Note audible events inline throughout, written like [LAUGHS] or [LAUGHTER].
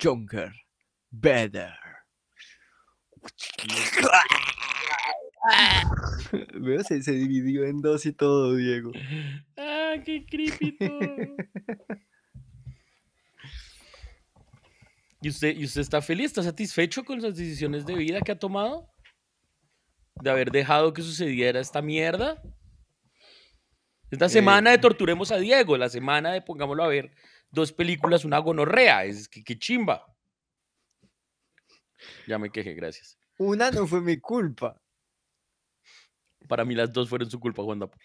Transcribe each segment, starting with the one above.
Junker. Better. Veo, [LAUGHS] se, se, dividió en dos y todo, Diego. ¡Ah, qué creepy [LAUGHS] ¿Y usted, ¿Y usted está feliz? ¿Está satisfecho con las decisiones de vida que ha tomado? ¿De haber dejado que sucediera esta mierda? Esta eh, semana de torturemos a Diego, la semana de pongámoslo a ver dos películas, una gonorrea. Es que, chimba. Ya me quejé, gracias. Una no fue mi culpa. Para mí las dos fueron su culpa, Juan Dapo.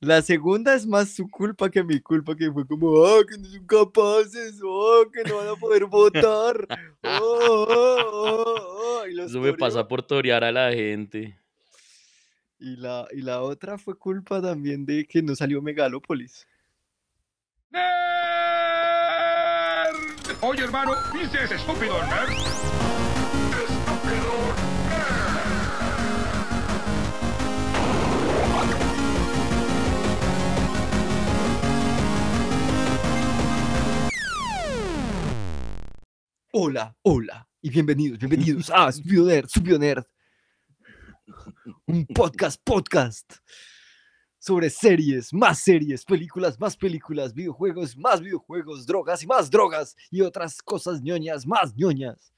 La segunda es más su culpa que mi culpa, que fue como, ah, que no son capaces, oh, que no van a poder votar. Oh, Eso me pasa por torear a la gente. Y la, y la otra fue culpa también de que no salió Megalópolis. Oye, hermano, ¿viste ese estúpido nerd? Hola, hola, y bienvenidos, bienvenidos a Estúpido Nerd, Nerd. [LAUGHS] Un podcast, podcast sobre series, más series, películas, más películas, videojuegos, más videojuegos, drogas y más drogas y otras cosas ñoñas, más ñoñas.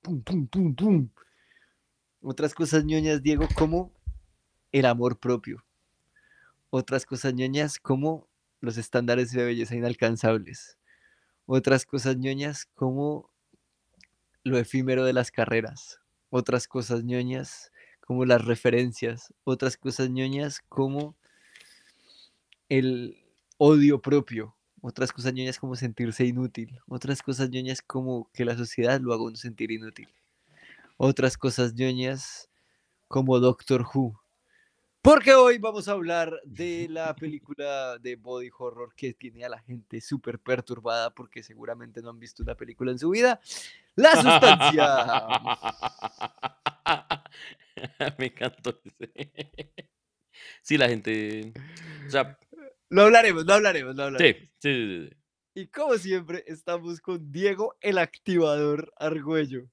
Pum, pum, pum, pum. Otras cosas ñoñas, Diego, como el amor propio. Otras cosas ñoñas como los estándares de belleza inalcanzables. Otras cosas ñoñas como lo efímero de las carreras. Otras cosas ñoñas como las referencias. Otras cosas ñoñas como el odio propio, otras cosas ñoñas como sentirse inútil, otras cosas ñoñas como que la sociedad lo haga sentir inútil, otras cosas ñoñas como Doctor Who. Porque hoy vamos a hablar de la película de body horror que tiene a la gente súper perturbada porque seguramente no han visto una película en su vida. La sustancia. [LAUGHS] Me encantó ese. Sí, la gente. O sea, lo hablaremos, lo hablaremos, lo hablaremos. Sí, sí, sí, Y como siempre, estamos con Diego el Activador Argüello.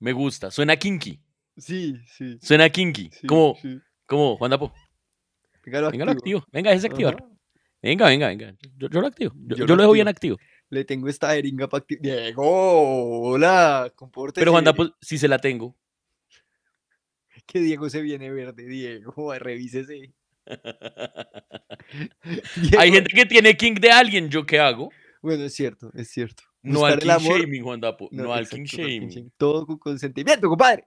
Me gusta, suena kinky. Sí, sí. Suena kinky. ¿Cómo? como, Juan Dapo. Venga, lo venga, activo. Venga, es activar. Venga, venga, venga. Yo, lo activo. Yo, lo, dejo bien activo. Le tengo esta jeringa para activar. Diego, hola, compórtese. Pero Juan Dapo, si se la tengo. Que Diego se viene verde, Diego, [LAUGHS] revísese. [LAUGHS] Hay gente que tiene king de alguien, ¿yo qué hago? Bueno, es cierto, es cierto. No al king shaming, Juan Dapo. No, al king shaming. todo con consentimiento, compadre.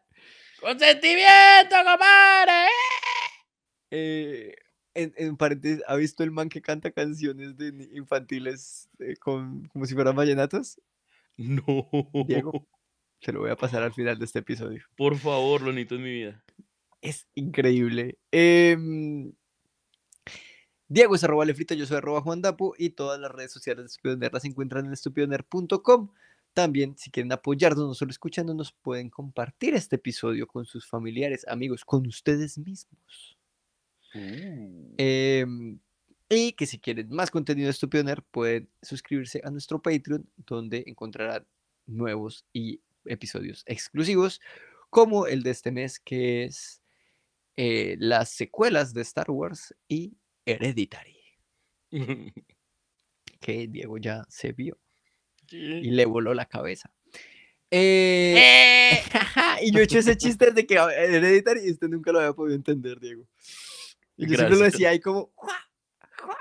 ¡Consentimiento, compadre! Eh, en, paréntesis, ¿ha visto el man que canta canciones infantiles eh, con, como si fueran vallenatos? No. Diego, se [LAUGHS] lo voy a pasar al final de este episodio. Por favor, lo necesito en mi vida. Es increíble. Em, Diego es arroba Lefrito, yo soy arroba Juan Dapu, y todas las redes sociales de Nerd las encuentran en estupioner.com. También, si quieren apoyarnos, no solo escuchándonos, pueden compartir este episodio con sus familiares, amigos, con ustedes mismos. Mm. Em, y que si quieren más contenido de Nerd pueden suscribirse a nuestro Patreon, donde encontrarán nuevos y episodios exclusivos, como el de este mes, que es eh, las secuelas de Star Wars y Hereditary. [LAUGHS] que Diego ya se vio y le voló la cabeza. Eh, ¡Eh! [LAUGHS] y yo he hecho ese chiste de que eh, Hereditary y usted nunca lo había podido entender, Diego. Y yo siempre lo decía ahí como,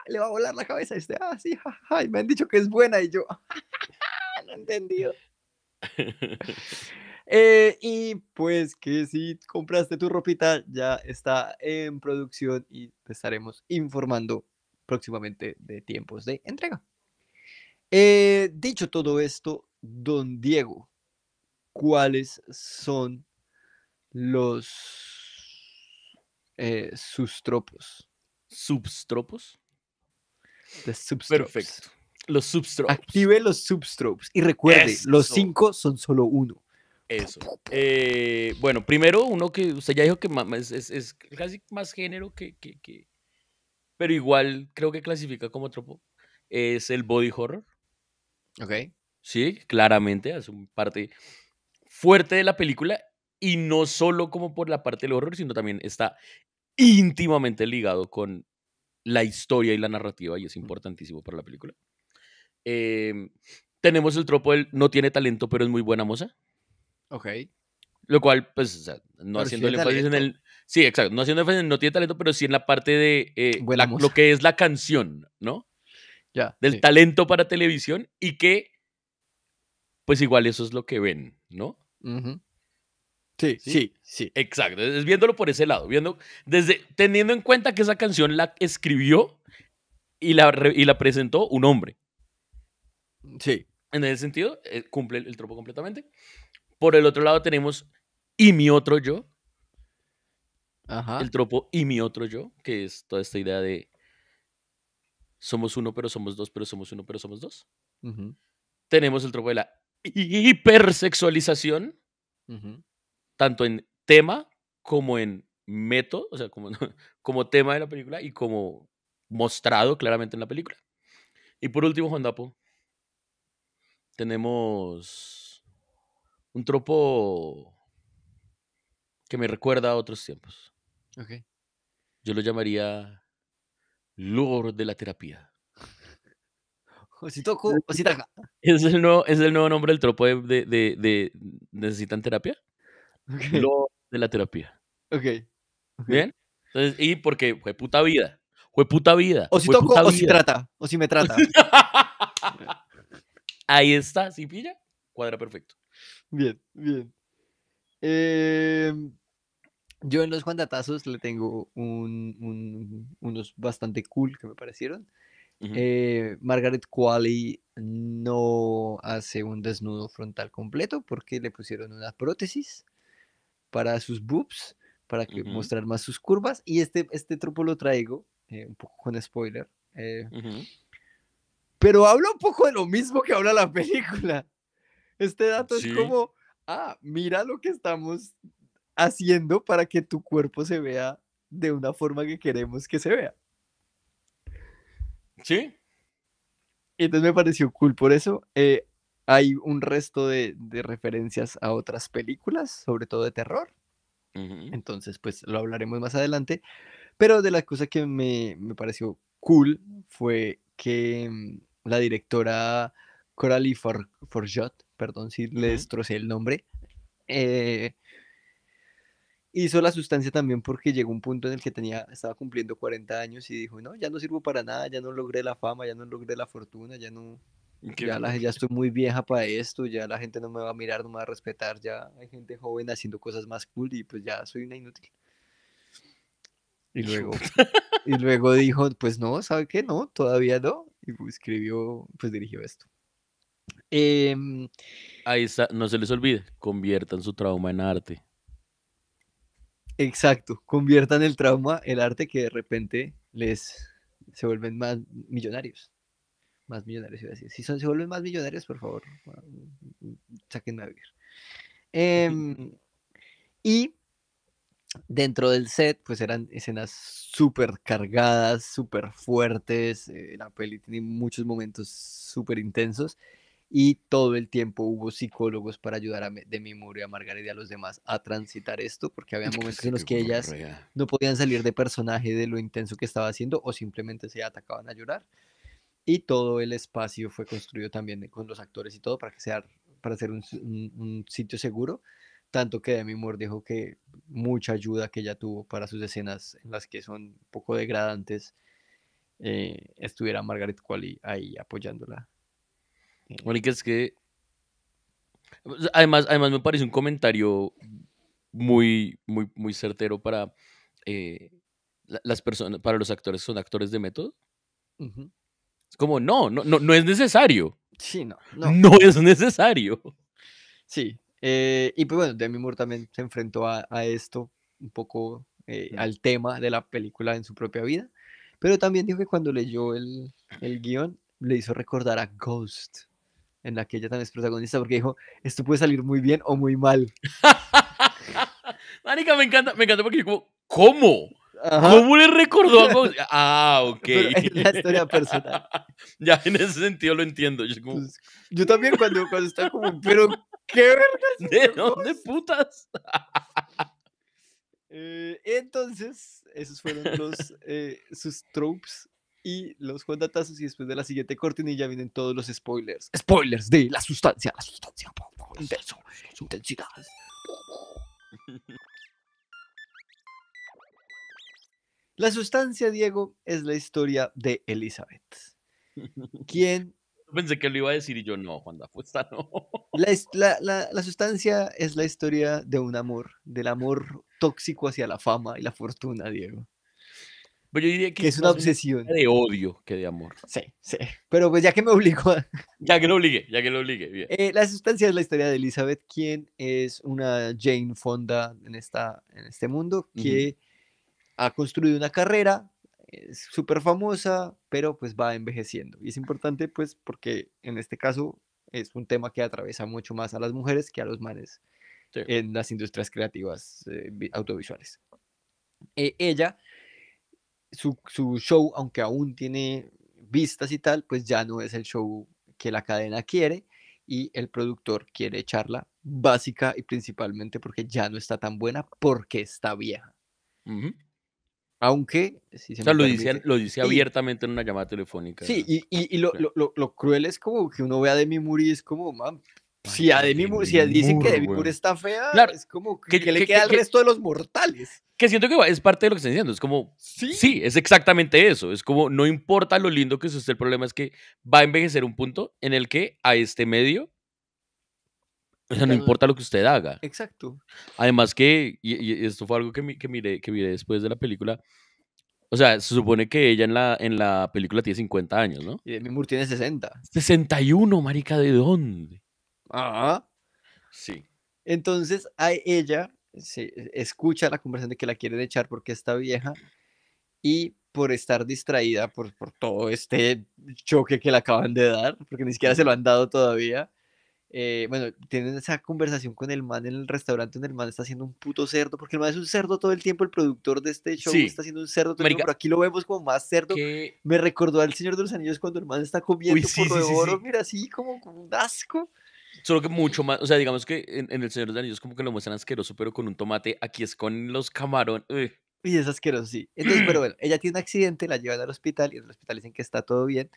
le va a volar la cabeza. Y ah, sí, Y me han dicho que es buena. Y yo, [LAUGHS] no he entendido. Eh, y pues que si compraste tu ropita, ya está en producción y te estaremos informando próximamente de tiempos de entrega. Eh, dicho todo esto, don Diego, ¿cuáles son los Sustropos? Eh, ¿Substropos? Perfecto. Los substropes. Active los substropes. Y recuerde, los cinco son solo uno. Eso. Eh, bueno, primero uno que usted ya dijo que es, casi más género que, que, Pero igual creo que clasifica como tropo. Es el body horror. Ok. Sí, claramente, es un parte fuerte de la película y no solo como por la parte del horror, sino también está íntimamente ligado con la historia y la narrativa y es importantísimo para la película. Em, tenemos el tropo del no tiene talento pero es muy buena moza. Lo cual, pues, no haciendo énfasis en el. Sí, exacto. No haciendo énfasis en no tiene talento, pero sí en la parte de eh, lo que es la canción, ¿no? Ya. Del talento para televisión y que, pues, igual eso es lo que ven, ¿no? sí, sí, sí, Exacto. Es viéndolo por ese lado. Viendo, desde, teniendo en cuenta que esa canción la escribió y la, y la presentó un hombre. Sí. En ese sentido, eh, cumple el tropo completamente. Por el otro lado tenemos y mi otro yo. El tropo y mi otro yo, que es toda esta idea de somos uno, pero somos dos, pero somos uno, pero somos dos. Tenemos el tropo de la hipersexualización, tanto en tema como en método, o sea, como, [LAUGHS] como tema de la película y como mostrado claramente en la película. Y por último, Juan Dapo, tenemos un tropo que me recuerda a otros tiempos. Okay. Yo lo llamaría Lord de la terapia. Ositoku, Ositaka. [LAUGHS] ¿Es el nuevo, es el nuevo nombre del tropo de, ¿Necesitan terapia? de la terapia. Ok. ¿Bien? Entonces, y porque fue puta vida. Fue puta vida. O si toco o si trata. O si me trata. [LAUGHS] Ahí está, ¿sí pilla? Cuadra perfecto. Bien, bien. Em, yo en los cuantatazos le tengo unos bastante cool que me parecieron. Eh, Margaret Qualley no hace un desnudo frontal completo porque le pusieron una prótesis para sus boobs, para que mostrar más sus curvas. Y este, este tropo lo traigo, eh, un poco con spoiler. Eh, pero habla un poco de lo mismo que habla la [LAUGHS] película. Este dato es como, ah, mira lo que estamos haciendo para que tu cuerpo se vea de una forma que queremos que se vea. Sí. Entonces me pareció cool por eso. Eh, hay un resto de, referencias a otras películas, sobre todo de terror. Entonces, pues lo hablaremos más adelante. Pero de la cosa que me, me pareció cool fue que mm, la directora Coralie Forjot perdón si le destrocé el nombre, eh, hizo la sustancia también porque llegó un punto en el que tenía, estaba cumpliendo 40 años y dijo, no, ya no sirvo para nada, ya no logré la fama, ya no logré la fortuna, ya no, ya, estoy muy vieja para esto, ya la gente no me va a mirar, no me va a respetar, ya hay gente joven haciendo cosas más cool y pues ya soy una inútil. Y luego, y luego dijo, pues no, ¿sabe qué? No, todavía no. Y pues escribió, pues dirigió esto. Em, Ahí está, no se les olvide, conviertan su trauma en arte. Exacto, conviertan el trauma, el arte que de repente les se vuelven más millonarios. Más millonarios, iba a Si se vuelven más millonarios, por favor, sáquenme a vivir. Em, y dentro del set, pues eran escenas súper cargadas, súper fuertes. Eh, la peli tiene muchos momentos súper intensos y todo el tiempo hubo psicólogos para ayudar a de Moore y a Margaret y a los demás a transitar esto, porque había momentos pues, en los que ellas no podían salir de personaje de lo intenso que estaba haciendo o simplemente se atacaban a llorar. Y todo el espacio fue construido también con los actores y todo para que sea para hacer un, sitio seguro. Tanto que Demi Moore dijo que mucha ayuda que ella tuvo para sus escenas en las que son poco degradantes, eh, estuviera Margaret Qualley ahí apoyándola Mónica, es que. Además, además, me parece un comentario muy, muy, muy certero para eh, las personas, para los actores son actores de método. Es como, no, no, no, no es necesario. Sí, no. No, es necesario. Sí. Eh, y pues bueno, Demi Moore también se enfrentó a, esto, un poco eh, al tema de la película en su propia vida. Pero también dijo que cuando leyó el, el guión, le hizo recordar a Ghost en la que ella también es protagonista, porque dijo, esto puede salir muy bien o muy mal. [LAUGHS] Marica, me encanta, me encanta porque yo como, ¿cómo? ¿Cómo le recordó a [LAUGHS] Ah, ok. la historia personal. [LAUGHS] ya, en ese sentido lo entiendo. Pues, yo, también cuando, cuando estaba como, pero qué vergas. ¿De putas? Eh, entonces, esos fueron los, eh, sus tropes y los Datazos. y después de la siguiente Y ya vienen todos los spoilers. Spoilers de la sustancia, la sustancia, intenso, intensidad. La sustancia, Diego, es la historia de Elizabeth. ¿Quién? [LAUGHS] Pensé que lo iba a decir y yo no, Juan Dafuesta, no. [LAUGHS] la, sustancia es la historia de un amor, del amor tóxico hacia la fama y la fortuna, Diego. Pues, yo diría que, es una obsesión. De odio que de amor. Sí, sí. Pero pues ya que me obligó. A... [LAUGHS] Ya que lo obligue, ya que lo obligue. Bien. Eh, la sustancia es la historia de Elizabeth, quien es una Jane Fonda en, esta, en este mundo, que ha construido una carrera eh, súper famosa, pero pues va envejeciendo. Y es importante pues porque en este caso es un tema que atraviesa mucho más a las mujeres que a los manes en las industrias creativas eh, audiovisuales. ella su, show, aunque aún tiene vistas y tal, pues ya no es el show que la cadena quiere y el productor quiere echarla básica y principalmente porque ya no está tan buena porque está vieja. Aunque, lo, dice, lo abiertamente en una llamada telefónica. Sí, y, y, lo, lo, cruel es como que uno vea a Demi Moore y es como, mami si a Demi si dicen que Demi Moore está fea, es como que, le queda al resto de los mortales. Que siento que es parte de lo que están diciendo. Es como, ¿Sí? es exactamente eso. Es como, no importa lo lindo que es usted, el problema es que va a envejecer un punto en el que a este medio, o sea, no importa lo que usted haga. Exacto. Además que, y, esto fue algo que, que, miré, que después de la película, o sea, se supone que ella en la, en la película tiene 50 años, ¿no? Y Demi Moore tiene 60. 61, marica, ¿de dónde? Ah, sí. Entonces a ella se e, escucha la conversación de que la quieren echar porque está vieja y por estar distraída por, por todo este choque que le acaban de dar, porque ni siquiera se lo han dado todavía. Eh, bueno, tienen esa conversación con el man en el restaurante donde el man está haciendo un puto cerdo, porque el man es un cerdo todo el tiempo, el productor de este show está haciendo un cerdo todo el tiempo, pero aquí lo vemos como más cerdo. Me recordó al Señor de los Anillos cuando el man está comiendo por oro, mira así como un asco. Solo que mucho más, o sea, digamos que en, El Señor de los Anillos como que lo muestran asqueroso, pero con un tomate, aquí es con los camarones. Y es asqueroso, sí. Entonces, pero [CLEARS THROAT] bueno, ella tiene un accidente, la llevan al hospital y en el hospital dicen que está todo bien.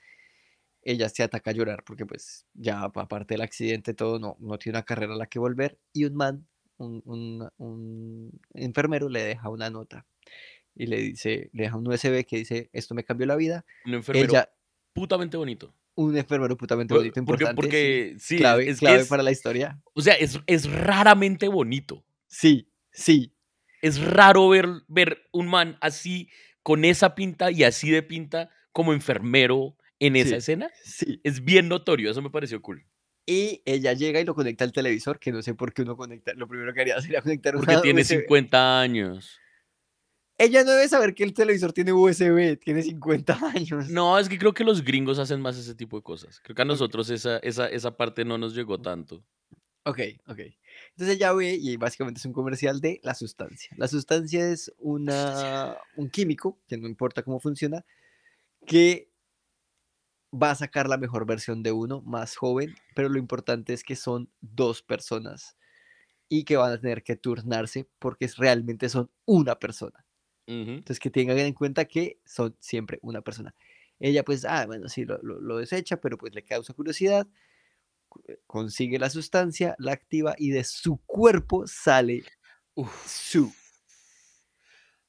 Ella se ataca a llorar porque pues ya aparte del accidente todo, no, no tiene una carrera a la que volver. Y un man, un, un, un enfermero le deja una nota y le dice, le deja un USB que dice, esto me cambió la vida. Un enfermero putamente bonito un enfermero putamente bonito, importante. Porque, sí, es, clave para la historia. O sea, es, es raramente bonito. Sí, sí. Es raro ver, ver un man así, con esa pinta y así de pinta, como enfermero en esa escena. Sí. Es bien notorio, eso me pareció cool. Y ella llega y lo conecta al televisor, que no sé por qué uno conecta. Lo primero que haría sería conectar un Porque tiene 50 años. Ella no debe saber que el televisor tiene USB, tiene 50 años. No, es que creo que los gringos hacen más ese tipo de cosas. Creo que a nosotros esa, esa, parte no nos llegó tanto. Ok, ok. Entonces ella ve y básicamente es un comercial de la sustancia. La sustancia es una, un químico, que no importa cómo funciona, que va a sacar la mejor versión de uno más joven, pero lo importante es que son dos personas y que van a tener que turnarse porque realmente son una persona. Entonces que tengan en cuenta que son siempre una persona. Ella pues, ah, bueno, sí, lo, desecha, pero pues le causa curiosidad, eh, consigue la sustancia, la activa y de su cuerpo sale su.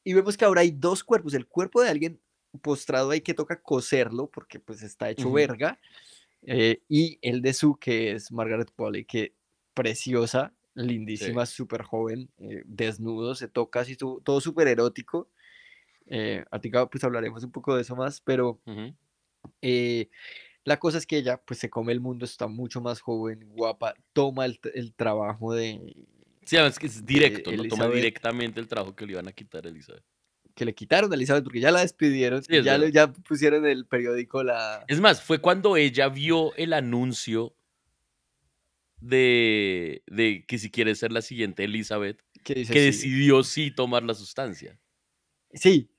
Y vemos que ahora hay dos cuerpos, el cuerpo de alguien postrado ahí que toca coserlo porque pues está hecho verga, eh, y el de su que es Margaret Polly, que preciosa, lindísima, súper joven, eh, desnudo, se toca así, todo súper erótico. Eh, ti, pues hablaremos un poco de eso más, pero eh, la cosa es que ella pues se come el mundo, está mucho más joven, guapa, toma el, trabajo de... Sí, es que es directo, no toma directamente el trabajo que le iban a quitar a Elizabeth. Que le quitaron a Elizabeth porque ya la despidieron, ya, ya pusieron el periódico la... Es más, fue cuando ella vio el anuncio de, que si quiere ser la siguiente Elizabeth, que decidió sí tomar la sustancia. Sí.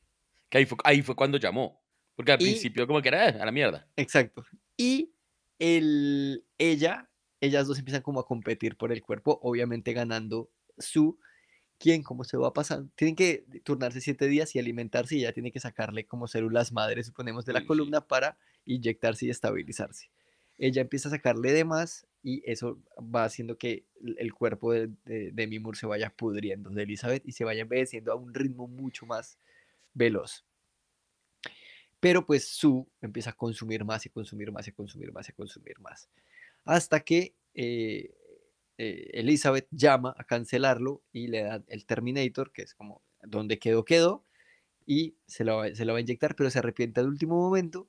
ahí fue, cuando llamó. Porque al principio como que era ah, a la mierda. Exacto. Y el, ella, ellas dos empiezan como a competir por el cuerpo, obviamente ganando su quién, cómo se va a pasar? Tienen que turnarse siete días y alimentarse y ya tiene que sacarle como células madres, suponemos, de la columna para inyectarse y estabilizarse. Ella empieza a sacarle de más y eso va haciendo que el cuerpo de, de, Mimur se vaya pudriendo de Elizabeth y se vaya envejeciendo a un ritmo mucho más veloz. Pero pues su empieza a consumir más y consumir más y consumir más y consumir más. Hasta que eh, eh, Elizabeth llama a cancelarlo y le da el Terminator, que es como donde quedó, quedó, y se lo, va a inyectar, pero se arrepiente al último momento,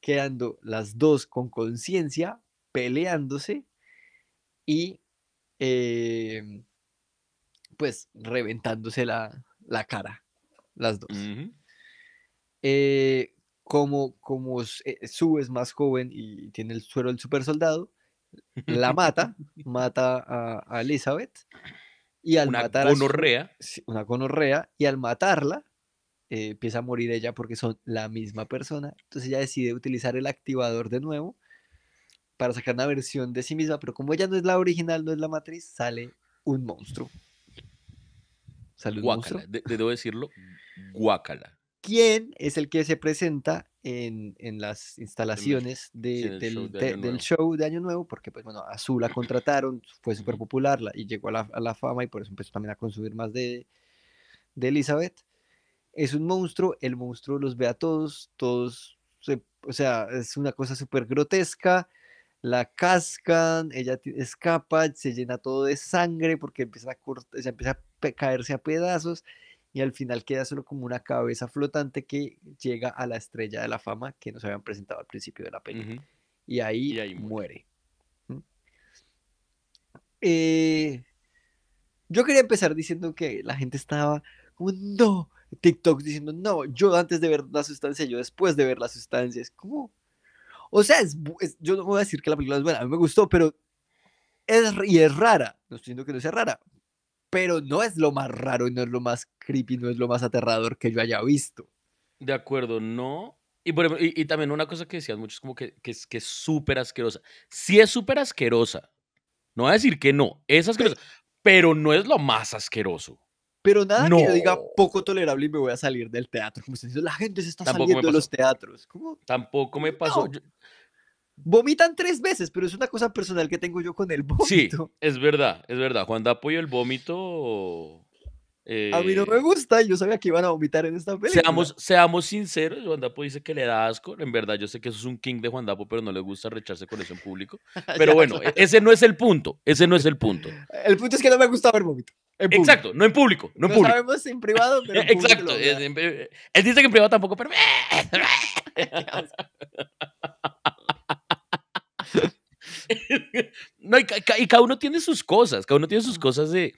quedando las dos con conciencia, peleándose y em, pues reventándose la, cara, las dos. Eh, como, como eh, Sue es más joven y tiene el suero del super soldado, la mata, [LAUGHS] mata a, Elizabeth y al una matar gonorrea. A una gonorrea y al matarla eh, empieza a morir ella porque son la misma persona. Entonces ella decide utilizar el activador de nuevo para sacar una versión de sí misma, pero como ella no es la original, no es la matriz, sale un monstruo. Sale un guácala, monstruo. debo decirlo, guácala. ¿Quién es el que se presenta en, en las instalaciones del, show de Año Nuevo? Porque, pues, bueno, a la [CLEARS THROAT] contrataron, fue súper popular y llegó a la, a la, fama y por eso empezó también a consumir más de, de Elizabeth. Es un monstruo, el monstruo los ve a todos, todos, se, o sea, es una cosa súper grotesca la cascan, ella escapa, se llena todo de sangre porque empieza a, se empieza a caerse a pedazos y al final queda solo como una cabeza flotante que llega a la estrella de la fama que nos habían presentado al principio de la película. y, ahí muere. Eh, yo quería empezar diciendo que la gente estaba como, no, TikTok diciendo, no, yo antes de ver la sustancia, yo después de ver la sustancia. Es como o sea, yo no voy a decir que la película es buena, a mí me gustó, pero es, y es rara, no estoy diciendo que no sea rara, pero no es lo más raro y no es lo más creepy, no es lo más aterrador que yo haya visto. De acuerdo, no. Y, y, también una cosa que decían muchos como que, que, que es súper asquerosa. Sí es súper asquerosa. No voy a decir que no, es asquerosa, pero no es lo más asqueroso. Pero nada que yo diga poco tolerable y me voy a salir del teatro. Como se dice, la gente se está saliendo de los teatros. Tampoco me pasó. Vomitan tres veces, pero es una cosa personal que tengo yo con el vómito. Sí, es verdad, es verdad. Juan apoyo el vómito a mí no eh, me gusta, yo sabía que iban a vomitar en esta película. Seamos, sinceros, Juan Dapo dice que le da asco. En verdad, yo sé que eso es un king de Juan Dapo, pero no le gusta recharse con eso en público. [LAUGHS] Pero bueno, e, ese no es el punto. Ese no es el punto. El punto es que no me gusta ver vómito. Exacto, no en público. No, en sabemos en privado, [LAUGHS] pero. En Exacto. Él dice que en privado tampoco, pero. [LAUGHS] no, y, cada uno tiene sus cosas. Cada uno tiene sus cosas de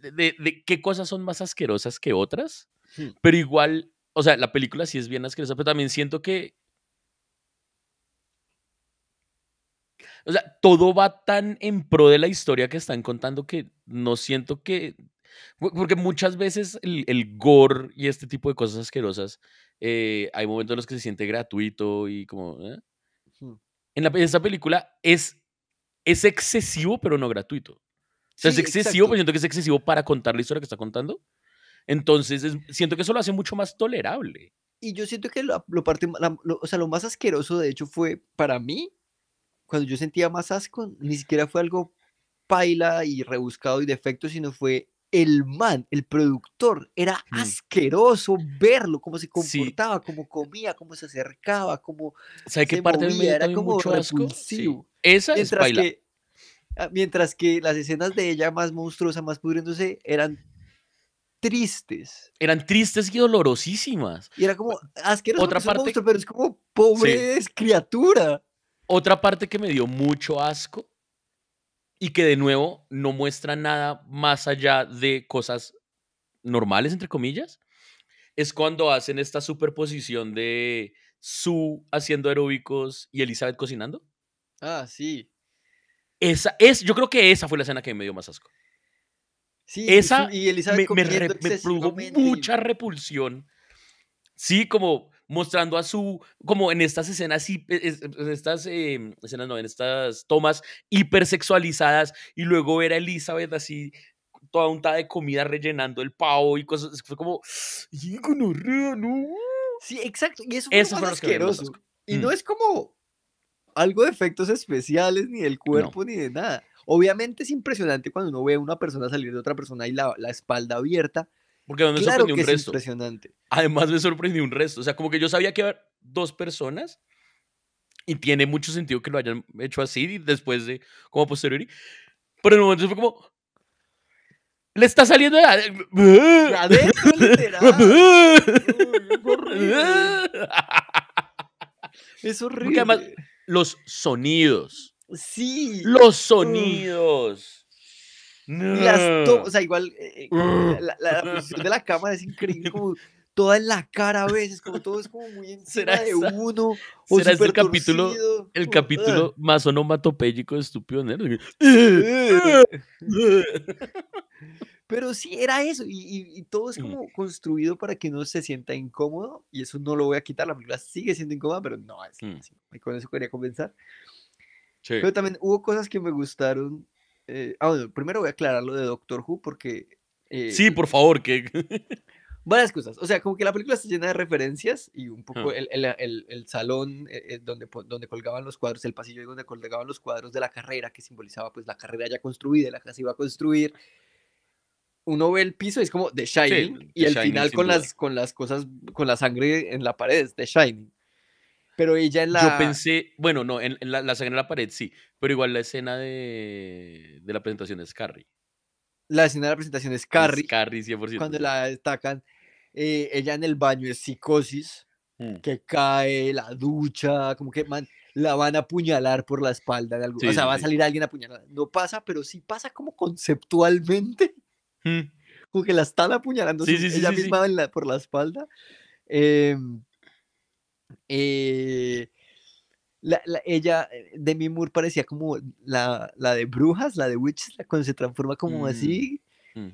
de, qué cosas son más asquerosas que otras, hmm. pero igual, o sea, la película sí es bien asquerosa, pero también siento que... O sea, todo va tan en pro de la historia que están contando que no siento que... Porque muchas veces el, gore y este tipo de cosas asquerosas, eh, hay momentos en los que se siente gratuito y como... ¿eh? Hmm. En, la, esta película es, es excesivo, pero no gratuito. O sea, es excesivo, pues siento que es excesivo para contar la historia que está contando. Entonces siento que eso lo hace mucho más tolerable. Y yo siento que lo, parte, o sea, lo más asqueroso de hecho fue para mí, cuando yo sentía más asco, ni siquiera fue algo paila y rebuscado y defecto, sino fue el man, el productor, era mm. asqueroso verlo, cómo se comportaba, cómo comía, cómo se acercaba, cómo ¿Sabe se parte movía, era como mucho Esa es paila. Ah, mientras que las escenas de ella más monstruosa, más pudriéndose, eran tristes. Eran tristes y dolorosísimas. Y era como asqueroso Otra parte... pero es como pobre criatura. Otra parte que me dio mucho asco y que de nuevo no muestra nada más allá de cosas normales, entre comillas, es cuando hacen esta superposición de Sue haciendo aeróbicos y Elizabeth cocinando. Ah, sí. Esa, es, yo creo que esa fue la escena que me dio más asco. Sí, esa y me, produjo mucha repulsión. Sí, como mostrando a su, como en estas escenas, e, en estas em, escenas, en estas tomas hipersexualizadas y luego ver a Elizabeth así toda untada de comida rellenando el pavo y cosas, fue como, no! Sí, exacto, y eso fue más asqueroso. y no mm. es como, algo de efectos especiales, ni del cuerpo, ni de nada. Obviamente es impresionante cuando uno ve a una persona salir de otra persona y la, la espalda abierta. Porque no me sorprendió un que resto. Es impresionante. Además me sorprendió un resto. O sea, como que yo sabía que había dos personas y tiene mucho sentido que lo hayan hecho así después de, como posteriori. Pero en el momento fue como, le está saliendo la... Adentro, literal. [LAUGHS] es horrible. [LAUGHS] Es horrible los sonidos. Sí. Los sonidos. o sea, igual eh, eh, uh. la, la, posición de la cámara es increíble, [LAUGHS] como toda en la cara a veces, como todo es como muy encima de uno. ¿Será ese el capítulo, el ah. capítulo más onomatopéyico de estúpido nerd? Eh. [LAUGHS] [LAUGHS] Pero sí, era eso. Y, todo es mm. como construido para que uno se sienta incómodo. Y eso no lo voy a quitar. La película sigue siendo incómoda, pero no es mm. así. con eso quería comenzar. Pero también hubo cosas que me gustaron. Eh, ah, bueno, primero voy a aclarar lo de Doctor Who porque... sí, eh, por favor, que... [LAUGHS] varias cosas. O sea, como que la película está llena de referencias y un mm. poco el, el, el, salón eh, donde, donde colgaban los cuadros, el pasillo donde colgaban los cuadros de la carrera, que simbolizaba pues la carrera ya construida, la casa iba a construir uno ve el piso y es como The Shining y al el final con las, con las cosas, con la sangre en la pared es The Shining. Pero ella en la... Yo pensé, bueno, no, en, la, sangre en la pared sí, pero igual la escena de, de la presentación es Carrie. La escena de la presentación es Carrie. Carrie, 100%. Cuando la destacan, eh, ella en el baño es psicosis, mm. que cae, la ducha, como que man, la van a apuñalar por la espalda de algún... o sea, va a salir alguien a apuñalar. No pasa, pero sí pasa como conceptualmente. Mm. Con que la están apuñalando ella misma por la espalda. Eh, eh, la, ella, eh, Demi Moore parecía como la, la, de brujas, la de witches, cuando se transforma como mm, así. Mm.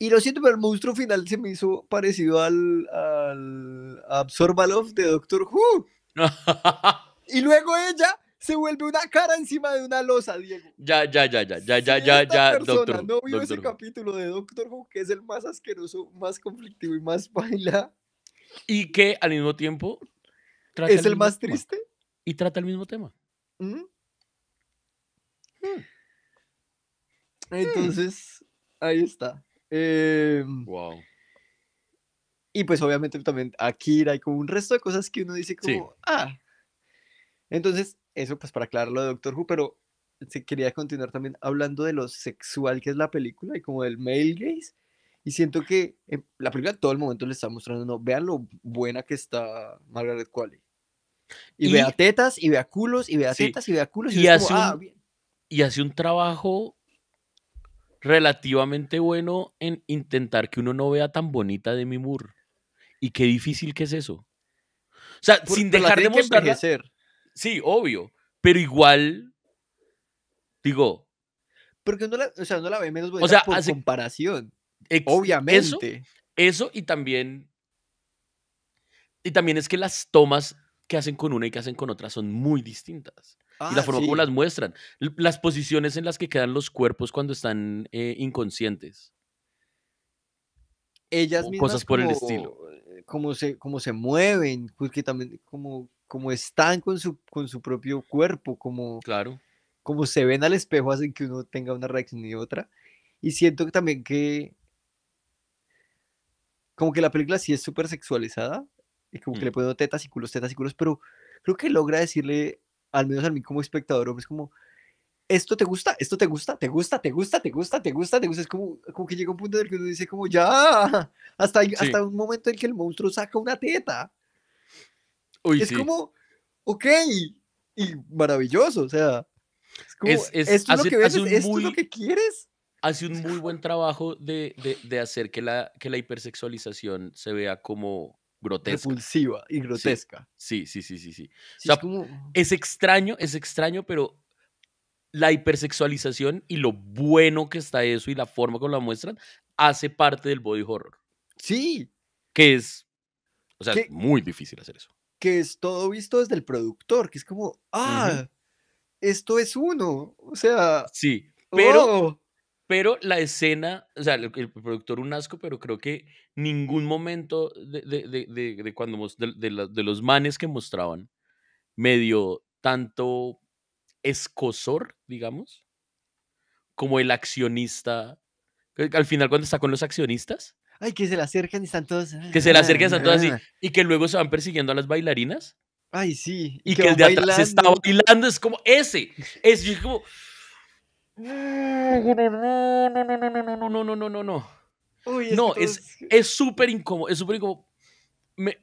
Y lo siento, pero el monstruo final se me hizo parecido al, al Absorbalov de Doctor Who. [LAUGHS] y luego ella se vuelve una cara encima de una losa, Diego. Ya, ya, ya, ya, ya, ya, ya, ya, doctor. No vio ese capítulo de Doctor Who, que es el más asqueroso, más conflictivo y más [LAUGHS] baila. Y que al mismo tiempo. es el, más triste. Y trata el mismo tema. ¿Mm? Hmm. Entonces, ahí está. wow. Em, y pues obviamente también aquí hay como un resto de cosas que uno dice como, ah, entonces, eso pues para aclarar de Doctor Who, pero se quería continuar también hablando de lo sexual que es la película y como del male gaze. Y siento que la película todo el momento le está mostrando, no, vean lo buena que está Margaret Qualley. Y, vea tetas, y vea culos, y vea tetas, y vea culos. Ah, y, hace un, trabajo relativamente bueno en intentar que uno no vea tan bonita de Mimur Moore. Y qué difícil que es eso. O sea, sin dejar de mostrar. Sí, obvio. Pero igual, digo. Porque no la, ve menos o sea, por comparación. obviamente. Eso, y también. Y también es que las tomas que hacen con una y que hacen con otra son muy distintas. y la ah, forma como las muestran. Las posiciones en las que quedan los cuerpos cuando están eh, inconscientes. Ellas mismas. Cosas por el estilo. Cómo eh, se, se mueven, porque pues, también, como como están con su, con su propio cuerpo, como, claro. como se ven al espejo, hacen que uno tenga una reacción y otra. Y siento también que, como que la película sí es súper sexualizada, y como que le mm. puedo tetas y culos, tetas y culos, pero creo que logra decirle, al menos a mí como espectador, es como, esto te gusta, esto te gusta, te gusta, te gusta, te gusta, te gusta, te gusta. Es como, como que llega un punto en el que uno dice como ya, hasta, hasta un momento en que el monstruo saca una teta es como, ok, y maravilloso, o sea, es como, es, lo que muy, es lo que quieres? Hace un muy buen trabajo de, de, de, hacer que la, que la hipersexualización se vea como grotesca. Repulsiva y grotesca. Sí, sí, sí, sí, sí. es extraño, es extraño, pero la hipersexualización y lo bueno que está eso y la forma como la muestran hace parte del body horror. Sí. Que es, o sea, es muy difícil hacer eso que es todo visto desde el productor, que es como, ah, esto es uno, o sea... Sí, pero... Oh. Pero la escena, o sea, el, productor un asco, pero creo que ningún momento de, cuando de, los manes que mostraban medio tanto escosor, digamos, como el accionista. Al final, cuando está con los accionistas, ay, que se la acercan y están todos. Ah, que se le acerquen y están todos así. Ah. Y que luego se van persiguiendo a las bailarinas. Ay, sí. Y, que, el de atrás se está bailando. Es como ese. Es como. No, no, no, no, no, no, no, no, no. Uy, no, es súper incómodo. Es súper incómodo. Me, eh,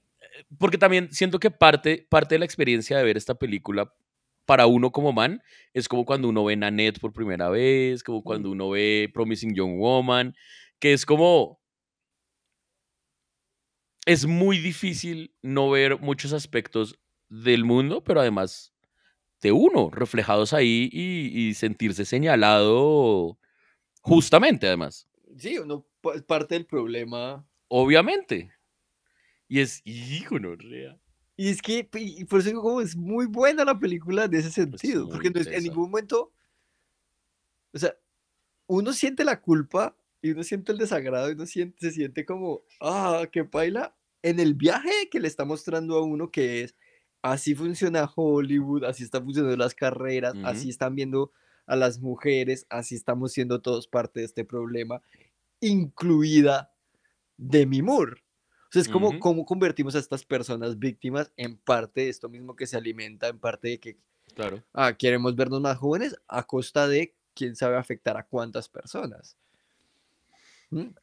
porque también siento que parte, parte de la experiencia de ver esta película para uno como man es como cuando uno ve Nanette por primera vez, como cuando uno ve Promising Young Woman, que es como es muy difícil no ver muchos aspectos del mundo, pero además de uno, reflejados ahí y, sentirse señalado justamente, además. Sí, uno es parte del problema. Obviamente. Y es, Y es que, por eso como es muy buena la película en ese pues, sentido, porque en ningún momento, o sea, uno siente la culpa y uno siente el desagrado y uno se siente como, ah, qué paila, en el viaje que le está mostrando a uno que es así funciona Hollywood, así están funcionando las carreras, así están viendo a las mujeres, así estamos siendo todos parte de este problema, incluida Demi Moore. O sea, es como cómo convertimos a estas personas víctimas en parte de esto mismo que se alimenta, en parte de que ah, queremos vernos más jóvenes a costa de quién sabe afectar a cuántas personas.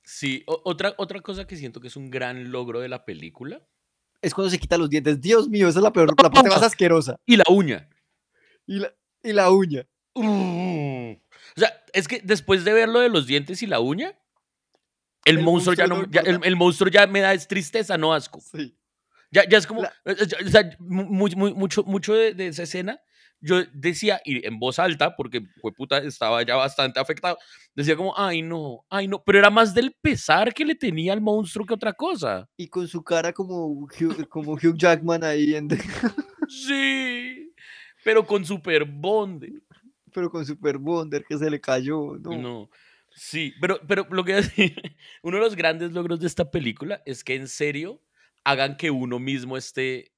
Sí, otra, otra cosa que siento que es un gran logro de la película. Es cuando se quita los dientes. Dios mío, esa es la peor, parte más [LAUGHS] asquerosa. Y la uña. Y la, uña. Uh, uh, uh. o sea, es que después de ver lo de los dientes y la uña, el, monstruo, ya no, el, monstruo ya me da tristeza, no asco. Sí. Ya, ya es como, eh, eh, o sea, mucho, mucho de esa escena yo decía, y en voz alta, porque fue puta, estaba ya bastante afectado, decía como, ay no, ay no, pero era más del pesar que le tenía al monstruo que otra cosa. Y con su cara como Hugh, como Hugh Jackman ahí en... sí, pero con Super Bonder. [LAUGHS] Pero con Super Bonder que se le cayó, ¿no? No. Sí, pero, pero lo que voy [LAUGHS] uno de los grandes logros de esta película es que en serio hagan que uno mismo esté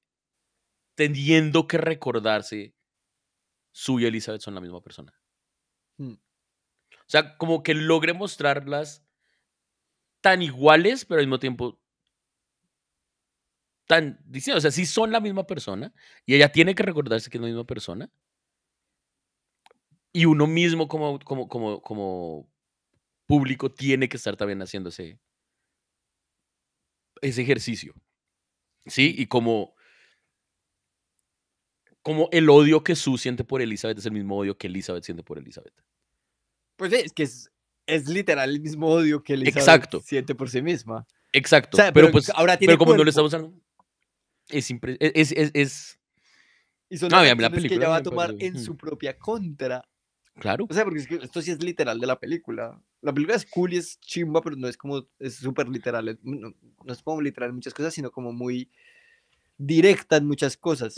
teniendo que recordarse Sue y Elizabeth son la misma persona. Mm. O sea, como que logre mostrarlas tan iguales, pero al mismo tiempo tan diciendo, O sea, sí son la misma persona y ella tiene que recordarse que es la misma persona. Y uno mismo como, como, como, como público tiene que estar también haciéndose ese ejercicio. ¿Sí? Mm. Y como como el odio que Sue siente por Elizabeth es el mismo odio que Elizabeth siente por Elizabeth. Pues es que es, literal el mismo odio que Elizabeth siente por sí misma. Exacto. pero, pues, ahora tiene como no le estamos hablando... E, es, es, es, Y la película, que ella va a tomar en hmm. su propia contra. Claro. O sea, porque esto sí es literal de la película. La película es cool y es chimba, pero no es como, es súper literal. No, no, es como literal muchas cosas, sino como muy directa en muchas cosas.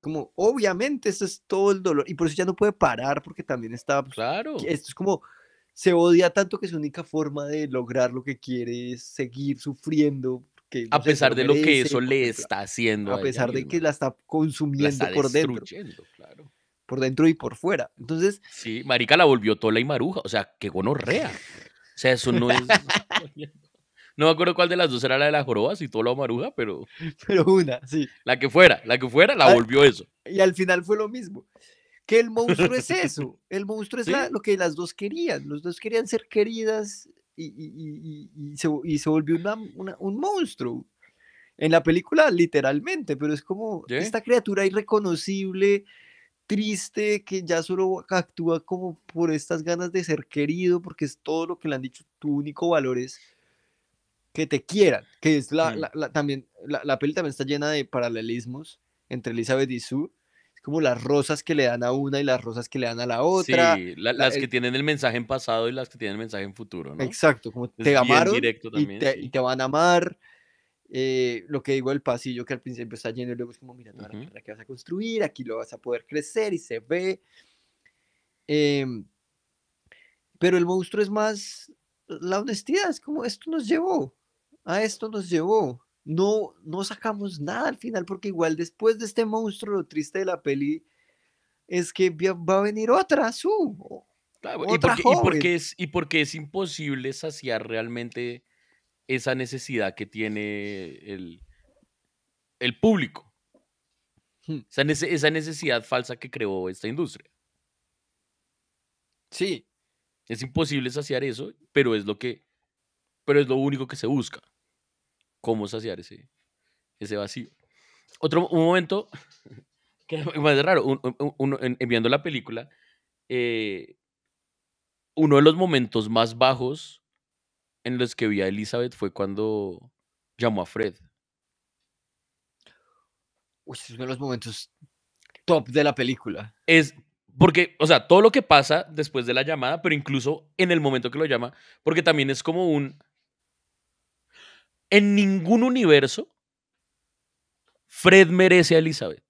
Como, obviamente, eso es todo el dolor. Y por eso ya no puede parar porque también está... Pues, claro. Esto es como, se odia tanto que su única forma de lograr lo que quiere es seguir sufriendo. a pesar de lo que eso le está haciendo. A, pesar de que la está consumiendo por dentro. Claro. Por dentro y por fuera. Entonces... Sí, Marica la volvió tola y maruja. O sea, que gonorrea. O sea, eso no es... [LAUGHS] No me acuerdo cuál de las dos era la de la joroba, si todo lo maruja, pero. [LAUGHS] Pero una, sí. La que fuera, la que fuera, la volvió eso. Y al final fue lo mismo. Que el monstruo es [LAUGHS] eso. El monstruo es lo que las dos querían. Los dos querían ser queridas y, y, se, volvió un monstruo. En la película, literalmente, pero es como esta criatura irreconocible triste que ya solo actúa como por estas ganas de ser querido, porque es todo lo que le han dicho, tu único valor es que te quieran, que es la, también, la, peli también está llena de paralelismos entre Elizabeth y Sue, es como las rosas que le dan a una y las rosas que le dan a la otra. Sí, las que tienen el mensaje en pasado y las que tienen el mensaje en futuro, Exacto, como te amaron y, te, van a amar, eh, lo que digo el pasillo que al principio está lleno y luego es como, mira, toda que vas a construir, aquí lo vas a poder crecer y se ve. Em, pero el monstruo es más la honestidad, es como esto nos llevó, a esto nos llevó. No, no sacamos nada al final, porque igual después de este monstruo, lo triste de la peli es que va a venir otra, su. y, porque, es, imposible saciar realmente esa necesidad que tiene el, el público. Hmm. Esa, esa necesidad falsa que creó esta industria. Sí. Es imposible saciar eso, pero es lo que, pero es lo único que se busca cómo saciar ese, ese vacío. Otro momento [LAUGHS] que es raro, un, viendo la película, eh, uno de los momentos más bajos en los que vi a Elizabeth fue cuando llamó a Fred. Uy, es uno de los momentos top de la película. Es porque, o sea, todo lo que pasa después de la llamada, pero incluso en el momento que lo llama, porque también es como un, en ningún universo Fred merece a Elizabeth.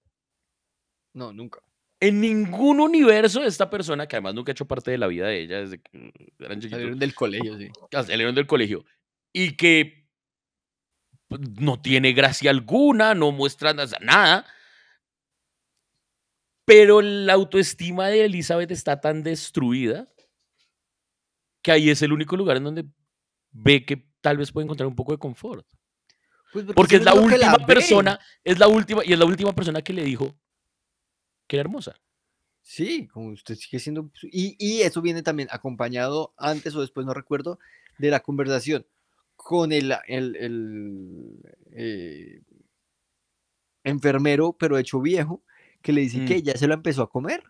No, nunca. En ningún universo esta persona, que además nunca ha hecho parte de la vida de ella desde que eran del colegio, sí. Ah, salieron del colegio. Y que no tiene gracia alguna, no muestra nada. Pero la autoestima de Elizabeth está tan destruida que ahí es el único lugar en donde ve que tal vez puede encontrar un poco de confort. Pues, porque, es la última persona, es la última, y es la última persona que le dijo que era hermosa. Sí, como usted sigue siendo. Pues, y, y, eso viene también acompañado, antes o después, no recuerdo, de la conversación con el, eh, enfermero, pero hecho viejo, que le dice que mm. ya se la empezó a comer.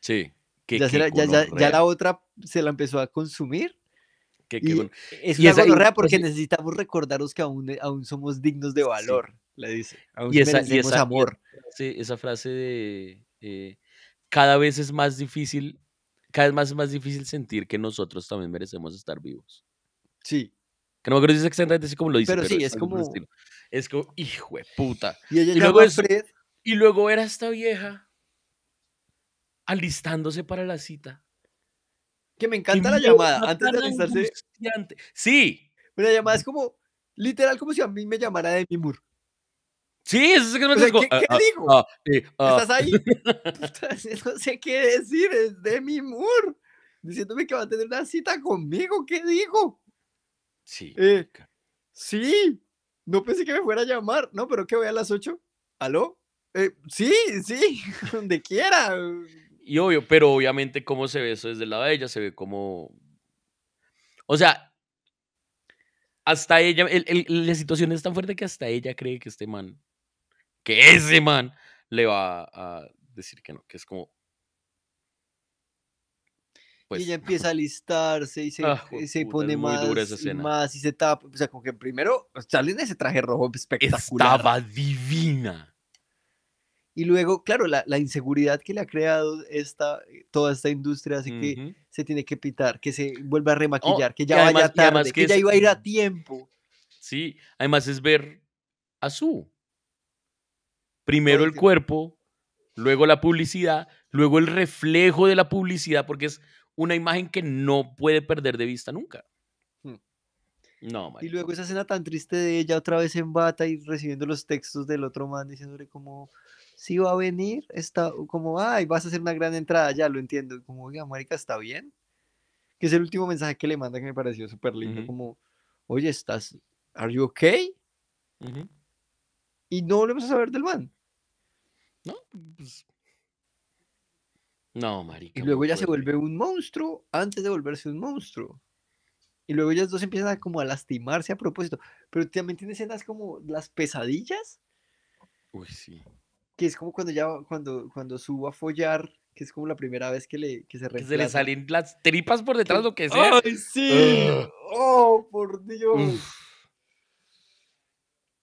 Sí. Que, ya, ya, la otra se la empezó a consumir que Es una gonorrea porque necesitamos recordaros que aún, eh, aún somos dignos de valor, le dice. y esa, amor. Sí, esa frase de eh, cada vez es más difícil, cada vez más es más difícil sentir que nosotros también merecemos estar vivos. Sí. Que no me acuerdo si es exactamente así como lo dice. Pero, sí, es, como... Es como, hijo de puta. y luego era esta vieja alistándose para la cita que me encanta la llamada. Antes de Sí. Una llamada es como, literal, como si a mí me llamara Demi Moore. Sí, eso es que me digo. ¿qué, digo? ¿Estás ahí? [LAUGHS] no sé qué decir, es Demi Moore. Diciéndome que va a tener una cita conmigo, ¿qué digo? Sí. Eh, sí, no pensé que me fuera a llamar. No, pero que voy a las 8. ¿Aló? Eh, sí, sí, [LAUGHS] donde quiera. Y obvio, pero obviamente cómo se ve eso desde el lado de ella, se ve como... O sea, hasta ella, la situación es tan fuerte que hasta ella cree que este man, que ese man le va a decir que no, que es como... Pues, y ella [LAUGHS] empieza a listarse y se, ah, se pone más más y se tapa. O sea, como que primero sale en ese traje rojo espectacular. Estaba divina. Y luego, claro, la, inseguridad que le ha creado esta, eh, toda esta industria así que se tiene que pitar, que se vuelva a oh, remaquillar, que ya vaya tarde, que, ya iba a ir a tiempo. Sí, además es ver a su. Primero el cuerpo, luego la publicidad, luego el reflejo de la publicidad, porque es una imagen que no puede perder de vista nunca. Mm. No, man. Y luego esa escena tan triste de ella otra vez en bata y recibiendo los textos del otro man diciéndole cómo si va a venir, está como, ay, vas a hacer una gran entrada, ya lo entiendo, como, oiga, marica, ¿está bien? Que es el último mensaje que le manda que me pareció súper lindo, como, oye, ¿estás, are you okay? Y no volvemos a saber del man. No, pues No, marica. Y luego ya se vuelve un monstruo antes de volverse un monstruo. Y luego ellas dos empiezan a como a lastimarse a propósito. Pero también tiene escenas como las pesadillas. Uy, sí que es como cuando ya cuando, cuando subo a follar, que es como la primera vez que, le, se se le salen las tripas por detrás, lo que sea. ¡Ay, sí! ¡Oh, por Dios!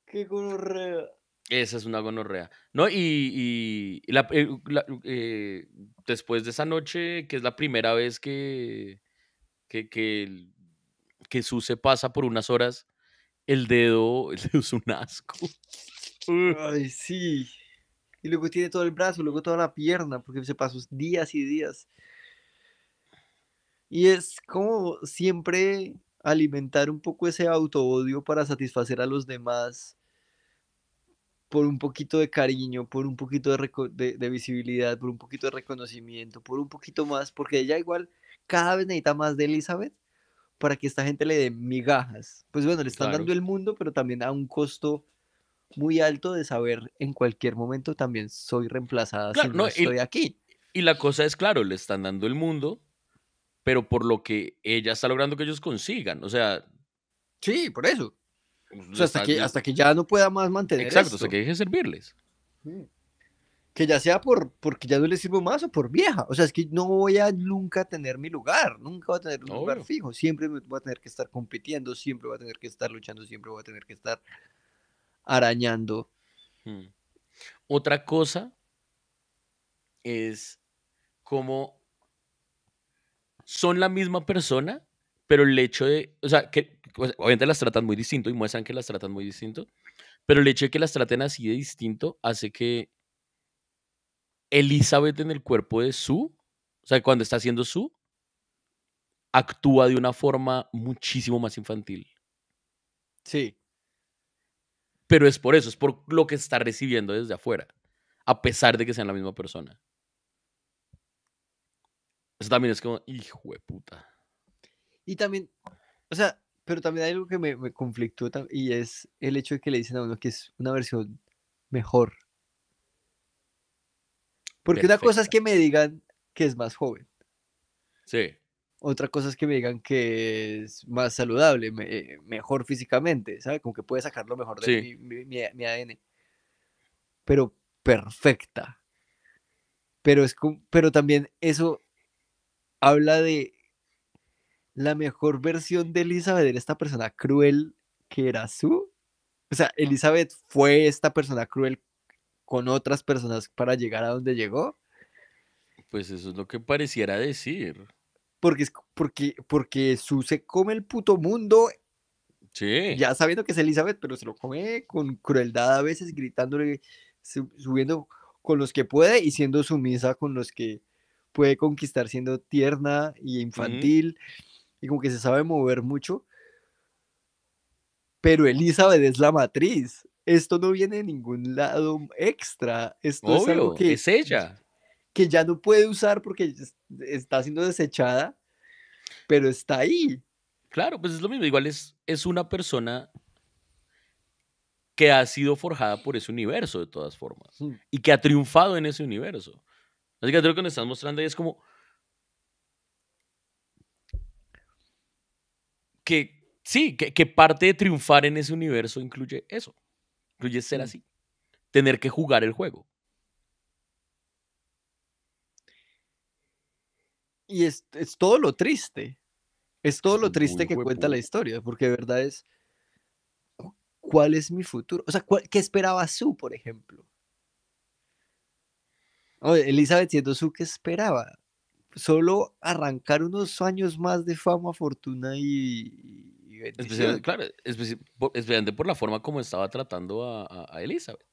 ¡Qué gonorrea! Esa es una gonorrea. No, y, eh, eh, después de esa noche, que es la primera vez que, que, que, que Su se pasa por unas horas, el dedo es un asco. Ay, sí y luego tiene todo el brazo, luego toda la pierna, porque se pasó días y días. Y es como siempre alimentar un poco ese auto-odio para satisfacer a los demás por un poquito de cariño, por un poquito de, visibilidad, por un poquito de reconocimiento, por un poquito más, porque ella igual cada vez necesita más de Elizabeth para que esta gente le dé migajas. Pues bueno, le están dando el mundo, pero también a un costo muy alto de saber en cualquier momento también soy reemplazada si no, estoy aquí. Y la cosa es, claro, le están dando el mundo, pero por lo que ella está logrando que ellos consigan, o sea... Sí, por eso. Pues, hasta, que, ya... hasta que ya no pueda más mantener Exacto, hasta que deje servirles. Que ya sea por, porque ya no le sirvo más o por vieja. O sea, es que no voy a nunca tener mi lugar, nunca voy a tener un lugar fijo. Siempre voy a tener que estar compitiendo, siempre voy a tener que estar luchando, siempre voy a tener que estar arañando. Mm. Otra cosa es como son la misma persona, pero el hecho de, o sea, que pues, obviamente las tratan muy distinto y muestran que las tratan muy distinto, pero el hecho de que las traten así de distinto hace que Elizabeth en el cuerpo de Su, o sea, cuando está haciendo Su, actúa de una forma muchísimo más infantil. Sí. Pero es por eso, es por lo que está recibiendo desde afuera, a pesar de que sean la misma persona. Eso también es como, hijo de puta. Y también, o sea, pero también hay algo que me, conflictó y es el hecho de que le dicen a uno que es una versión mejor. Porque una cosa es que me digan que es más joven. Sí. Otra cosa es que me digan que es más saludable, eh, mejor físicamente, ¿sabes? Como que puede sacar lo mejor de mi, ADN. Pero perfecta. Pero, es, pero también eso habla de la mejor versión de Elizabeth de esta persona cruel que era su. O sea, Elizabeth fue esta persona cruel con otras personas para llegar a donde llegó. Pues eso es lo que pareciera decir porque, porque, su se come el puto mundo. Sí. Ya sabiendo que es Elizabeth, pero se lo come con crueldad a veces, gritándole, subiendo con los que puede y siendo sumisa con los que puede conquistar, siendo tierna y infantil, y como que se sabe mover mucho. Pero Elizabeth es la matriz. Esto no viene de ningún lado extra. Esto Obvio, es que es ella que ya no puede usar porque está siendo desechada, pero está ahí. Claro, pues es lo mismo, igual es, es una persona que ha sido forjada por ese universo de todas formas y que ha triunfado en ese universo. Así que creo que nos estás mostrando es como que sí, que, parte de triunfar en ese universo incluye eso, incluye ser mm. así, tener que jugar el juego. y es, todo lo triste. Es todo lo triste que cuenta la pues. historia, porque de verdad es, oh, ¿cuál es mi futuro? O sea, ¿qué esperaba su por ejemplo? Oh, Elizabeth siendo su ¿qué esperaba? Solo arrancar unos años más de fama, fortuna y... especialmente, por la forma como estaba tratando a Elizabeth.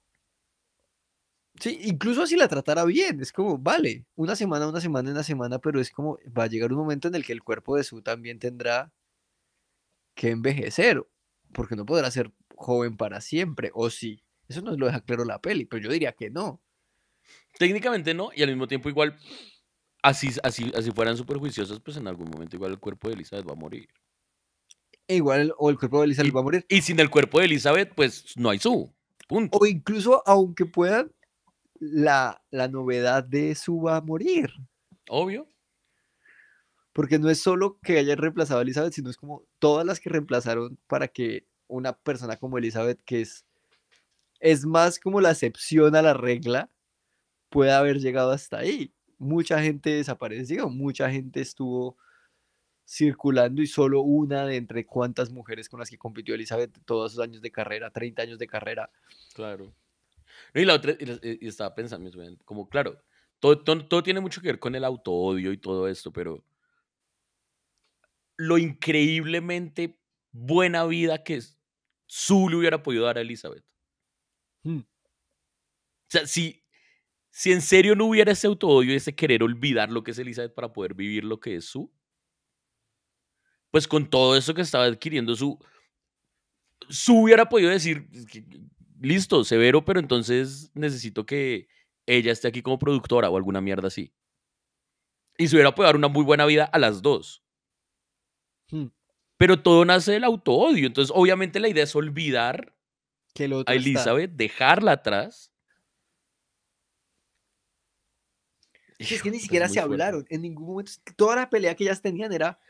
Sí, incluso si la tratara bien, es como, vale, una semana, una semana, una semana, pero es como, va a llegar un momento en el que el cuerpo de Su también tendrá que envejecer, porque no podrá ser joven para siempre, o sí. Eso nos lo deja claro la peli, pero yo diría que no. Técnicamente no, y al mismo tiempo igual, así, así, así fueran súper pues en algún momento igual el cuerpo de Elizabeth va a morir. E igual, o el cuerpo de Elizabeth va a morir. Y sin el cuerpo de Elizabeth, pues no hay Su. Punto. O incluso, aunque puedan la, novedad de su va a morir. Obvio. Porque no es solo que haya reemplazado a Elizabeth, sino es como todas las que reemplazaron para que una persona como Elizabeth, que es, es más como la excepción a la regla, pueda haber llegado hasta ahí. Mucha gente desapareció, mucha gente estuvo circulando y solo una de entre cuantas mujeres con las que compitió Elizabeth todos sus años de carrera, 30 años de carrera. Claro y la otra, estaba pensando, como claro, todo, todo, tiene mucho que ver con el auto y todo esto, pero lo increíblemente buena vida que le hubiera podido dar a Elizabeth. Hmm. O sea, si, si en serio no hubiera ese auto-odio y ese querer olvidar lo que es Elizabeth para poder vivir lo que es su, pues con todo eso que estaba adquiriendo su, su hubiera podido decir, listo, severo, pero entonces necesito que ella esté aquí como productora o alguna mierda así. Y se hubiera podido dar una muy buena vida a las dos. Hmm. Pero todo nace del auto-odio. Entonces, obviamente, la idea es olvidar a Elizabeth, dejarla atrás. Es que ni siquiera se hablaron. En ningún momento. Toda la pelea que ellas tenían era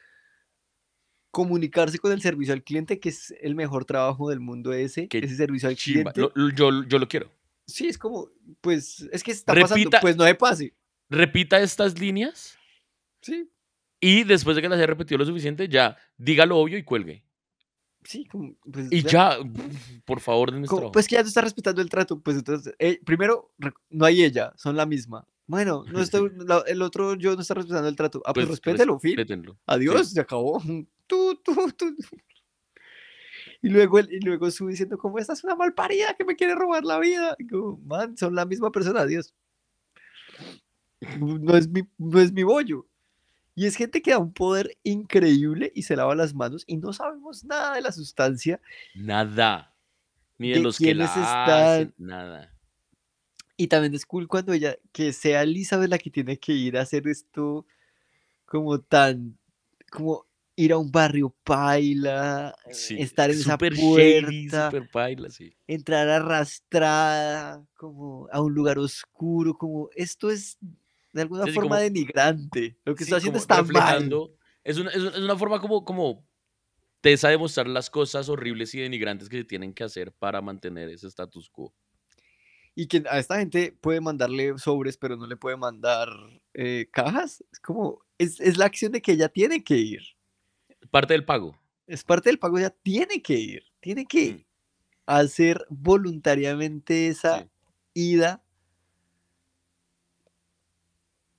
comunicarse con el servicio al cliente, que es el mejor trabajo del mundo ese, ese servicio al cliente. yo, yo lo quiero. Sí, es como, pues, es que está pasando, pues no se pase. Repita estas líneas Sí, y después de que las haya repetido lo suficiente, ya diga lo obvio y cuelgue. sí, pues. Y ya, por favor, este pues que ya no está respetando el trato, pues entonces, eh, primero, no hay ella, son la misma. Bueno, no [LAUGHS] el otro yo no está respetando el trato. Ah, pues, pues respételo, fin. Adiós, se acabó tú, tú, tú. Y luego, y luego su diciendo, como esta es una malparida que me quiere robar la vida. man, son la misma persona, Dios. No es, mi, no es mi bollo. Y es gente que da un poder increíble y se lava las manos y no sabemos nada de la sustancia. Nada. Ni de, los que la Hacen, nada. Y también es cool cuando ella, que sea Elizabeth la que tiene que ir a hacer esto como tan, como ir a un barrio paila, eh, estar en esa puerta, entrar arrastrada como a un lugar oscuro, como esto es de alguna forma denigrante. Lo que está haciendo está mal. Es una, es una, forma como, como tesa de mostrar las cosas horribles y denigrantes que se tienen que hacer para mantener ese status quo. Y que a esta gente puede mandarle sobres, pero no le puede mandar eh, cajas. Es como, es, es la acción de que ella tiene que ir parte del pago. Es parte del pago, ya tiene que ir, tiene que hacer voluntariamente esa ida.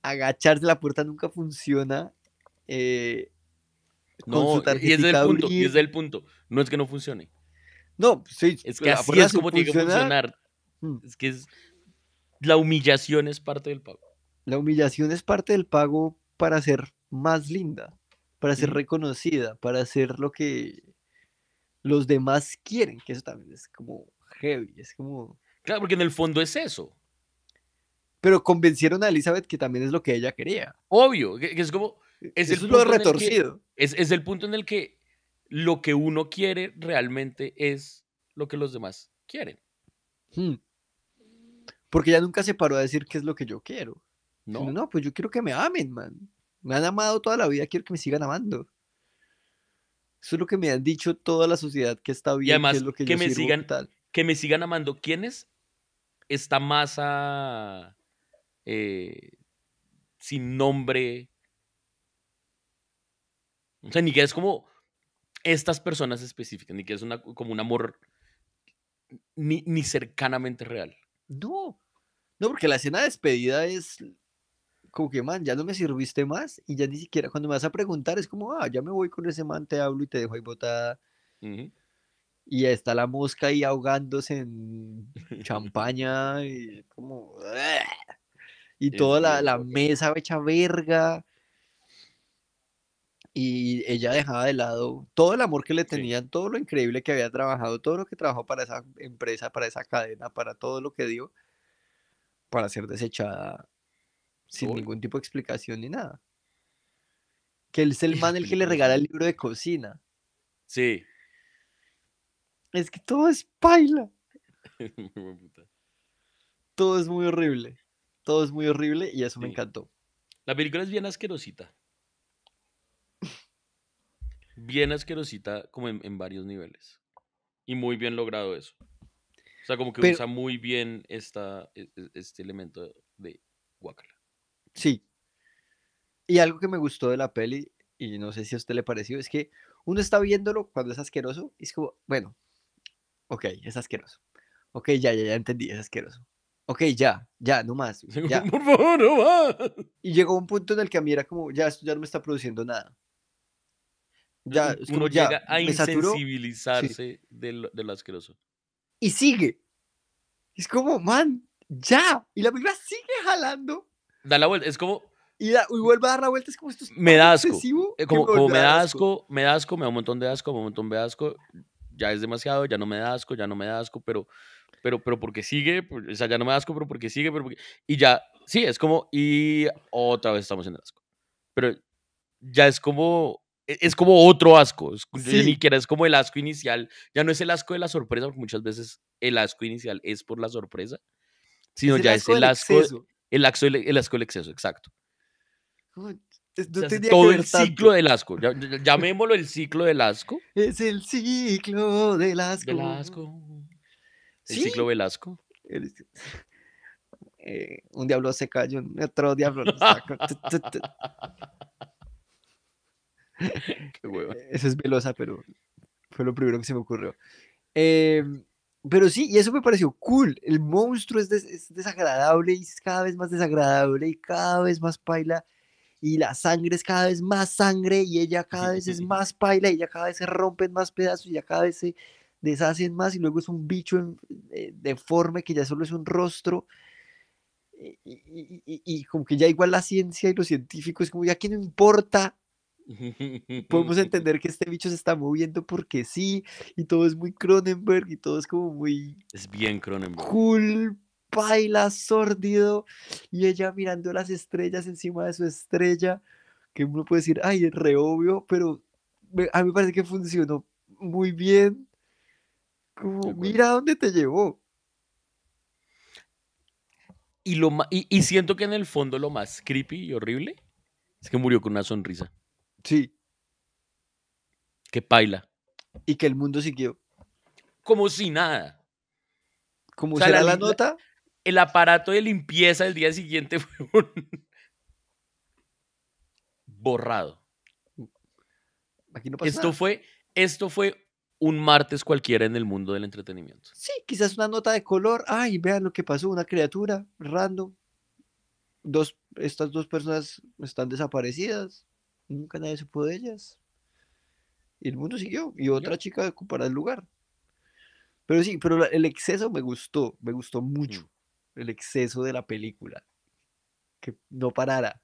Agacharse la puerta nunca funciona. Eh, no, y es el punto, y es punto. No es que no funcione. No, sí. Es que así es como tiene que funcionar. Mm. Es que la humillación es parte del pago. La humillación es parte del pago para ser más linda para ser reconocida, para hacer lo que los demás quieren, que eso también es como heavy, es como... Claro, porque en el fondo es eso. Pero convencieron a Elizabeth que también es lo que ella quería. Obvio, que, es como... E, es el lo retorcido. es, el punto en el que lo que uno quiere realmente es lo que los demás quieren. Hmm. Porque ella nunca se paró a decir qué es lo que yo quiero. No. no, pues yo quiero que me amen, man. Me han amado toda la vida, quiero que me sigan amando. Eso es lo que me han dicho toda la sociedad que está bien, y además, que es lo que, que me sigan, tal. Que me sigan amando. ¿Quién es esta masa eh, sin nombre? O sea, ni que es como estas personas específicas, ni que es una, como un amor ni, ni cercanamente real. No, no, porque la escena de despedida es como que, man, ya no me sirviste más y ya ni siquiera cuando me vas a preguntar es como, ah, ya me voy con ese man, te hablo y te dejo ahí botada. Y está la mosca ahí ahogándose en [LAUGHS] champaña y como... [LAUGHS] Y toda la, la mesa hecha verga y ella dejaba de lado todo el amor que le tenían, todo lo increíble que había trabajado, todo lo que trabajó para esa empresa, para esa cadena, para todo lo que dio, para ser desechada sin ningún tipo de explicación ni nada. Que él es el man el que le regala el libro de cocina. Sí. Es que todo es paila. [LAUGHS] todo es muy horrible. Todo es muy horrible y eso me encantó. La película es bien asquerosita. bien asquerosita como en, varios niveles. Y muy bien logrado eso. O sea, como que usa muy bien e, e, este elemento de Guacala. Sí. Y algo que me gustó de la peli, y no sé si a usted le pareció, es que uno está viéndolo cuando es asqueroso y es como, bueno, ok, es asqueroso. Ok, ya, ya, ya entendí, es asqueroso. Ok, ya, ya, no más. [LAUGHS] Ya. no más. Y llegó un punto en el que a mí era como, ya, esto ya no me está produciendo nada. Ya, es como, uno llega a insensibilizarse de, asqueroso. Y sigue. Es como, man, ya. Y la película sigue jalando da la vuelta. Es como. Y, vuelve a dar la vuelta, es como esto es Me da asco. Como, eh, como me da me dasco me da un montón de asco, me da un montón de asco. Ya es demasiado, ya no me da asco, ya no me da asco, pero, pero, pero porque sigue, o sea, ya no me da asco, pero porque sigue, pero Y ya, sí, es como, y otra vez estamos en el asco. Pero ya es como, e, es como otro asco, ni siquiera es como el asco inicial, ya no es el asco de la sorpresa, porque muchas veces el asco inicial es por la sorpresa, sino ya es el asco, el asco, el, el asco, exceso, exacto. todo el ciclo del asco. Llamémoslo el ciclo del asco. Es el ciclo del asco. Del El ciclo Velasco. Eh, un diablo se cayó, otro diablo lo [LAUGHS] saca. Qué hueva. Eso es velosa, pero fue lo primero que se me ocurrió. Eh, pero sí, y eso me pareció cool. El monstruo es, desagradable y es cada vez más desagradable y cada vez más paila. Y la sangre es cada vez más sangre y ella cada vez es más paila y ya cada vez se rompen más pedazos y ya cada vez se deshacen más y luego es un bicho en, eh, deforme que ya solo es un rostro. Y, y, y, como que ya igual la ciencia y los científicos, como ya que no importa Podemos [LAUGHS] entender que este bicho se está moviendo porque sí, y todo es muy Cronenberg, y todo es como muy... Es bien Cronenberg. Cool, baila, sórdido, y ella mirando las estrellas encima de su estrella, que uno puede decir, ay, es re obvio, pero a mí me parece que funcionó muy bien. Como, mira dónde te llevó. Y, lo, y siento que en el fondo lo más creepy y horrible es que murió con una sonrisa. Sí. Que paila. Y que el mundo siguió. Como si nada. Como si será la, nota. El aparato de limpieza del día siguiente [LAUGHS] fue un... borrado. Aquí no pasa esto fue esto fue un martes cualquiera en el mundo del entretenimiento. Sí, quizás una nota de color. Ay, vean lo que pasó, una criatura random. Dos, estas dos personas están desaparecidas. Nunca nadie supo de ellas. Y el mundo siguió. Y otra chica ocupará el lugar. Pero sí, pero el exceso me gustó. Me gustó mm. mucho. El exceso de la película. Que no parara.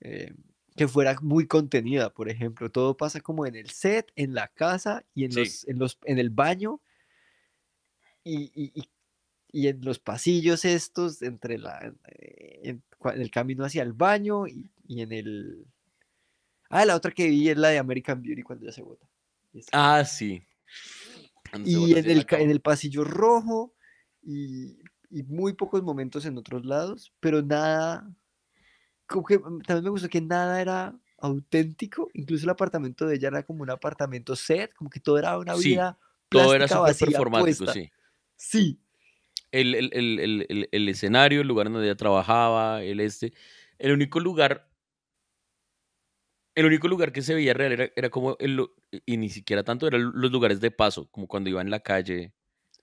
Eh, que fuera muy contenida, por ejemplo. Todo pasa como en el set, en la casa y en, los, en, el baño. Y, en los pasillos estos, entre la, en el camino hacia el baño y, en el Ah, la otra que vi es la de American Beauty cuando ya se vota. Ah, sí. y en, el, pasillo rojo y, y, muy pocos momentos en otros lados, pero nada, como que mm, también me gustó que nada era auténtico, incluso el apartamento de ella era como un apartamento set, como que todo era una vida. Sí, todo era sí. Sí. El, el, escenario, el lugar donde ella trabajaba, el este. El único lugar el único lugar que se veía real era, como, el, y ni siquiera tanto, eran los lugares de paso, como cuando iba en la calle.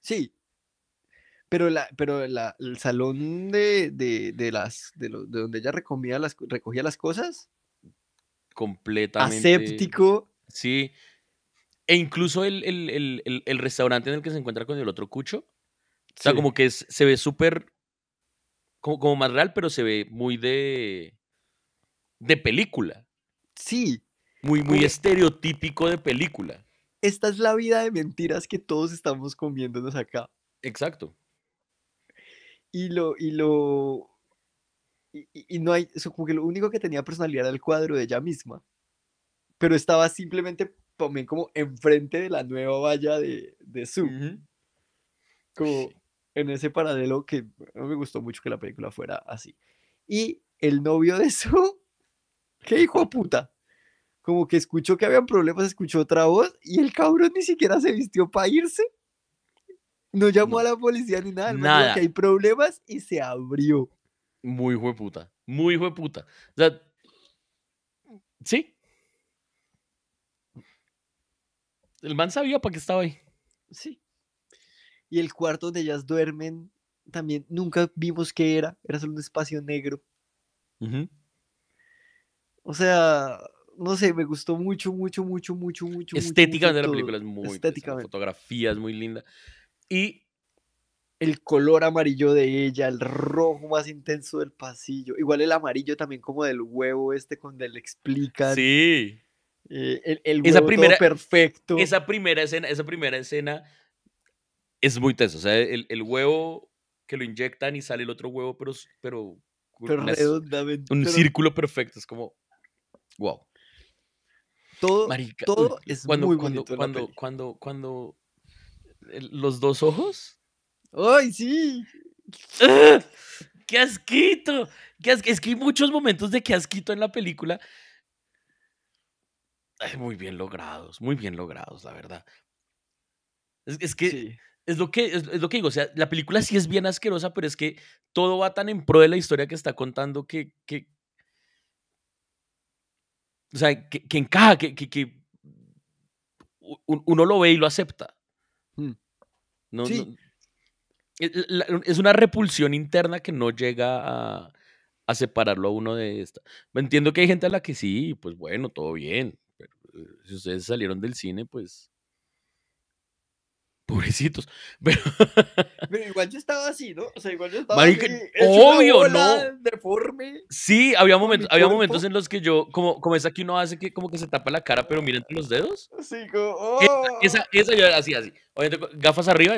Sí, pero, la, pero el salón de, de, de las, de, donde ella recogía las, recogía las cosas. Completamente. Aséptico. Sí. E incluso el, restaurante en el que se encuentra con el otro cucho. O sea, como que se ve súper. Como, como, más real, pero se ve muy de. de película. Sí. Muy, muy, estereotípico de película. Esta es la vida de mentiras que todos estamos comiéndonos acá. Exacto. Y lo, y lo, y, no hay, eso como que lo único que tenía personalidad era el cuadro de ella misma, pero estaba simplemente también como enfrente de la nueva valla de, de Sue, como en ese paralelo que me gustó mucho que la película fuera así. Y el novio de [LAUGHS] Sue ¿Qué hijo de puta? Como que escuchó que habían problemas, escuchó otra voz y el cabrón ni siquiera se vistió para irse. No llamó a la policía ni nada. nada. Dijo que hay problemas y se abrió. Muy hijo de puta. Muy hijo de puta. O sea, sí. El man sabía para qué estaba ahí. Sí. Y el cuarto donde ellas duermen también nunca vimos qué era. Era solo un espacio negro. Uh o sea, no sé, me gustó mucho, mucho, mucho, mucho, mucho. Estéticamente de la película es muy estéticamente. La fotografía es muy linda. Y el color amarillo de ella, el rojo más intenso del pasillo. Igual el amarillo también como del huevo este cuando le explican. Sí. Eh, el, el huevo perfecto. Esa primera escena, esa primera escena es muy tensa. O sea, el, huevo que lo inyectan y sale el otro huevo, pero, pero, redondamente. Un círculo perfecto. Es como, wow. Todo, es muy cuando, bonito cuando, cuando, cuando, los dos ojos. ¡Ay, sí! [LAUGHS] ¡Qué asquito! Es que hay muchos momentos de qué asquito en la película. muy bien logrados, muy bien logrados, la verdad. Es, que es, lo que, lo que digo, o sea, la película sí es bien asquerosa, pero es que todo va tan en pro de la historia que está contando que, que, o sea, que, encaja, que, uno lo ve y lo acepta. Mm. No, sí. E, es una repulsión interna que no llega a, separarlo a uno de esta. Entiendo que hay gente a la que sí, pues bueno, todo bien. Eh, si ustedes salieron del cine, pues Pobrecitos. [LAUGHS] Pero... pero... igual yo estaba así, ¿no? O sea, igual yo estaba obvio, ¿no? Deforme. Sí, había momentos, había momentos en los que yo, como, como que aquí uno hace que como que se tapa la cara, pero mira entre los dedos. Sí, como. Oh. Esa, esa, era yo así, así. oye gafas arriba,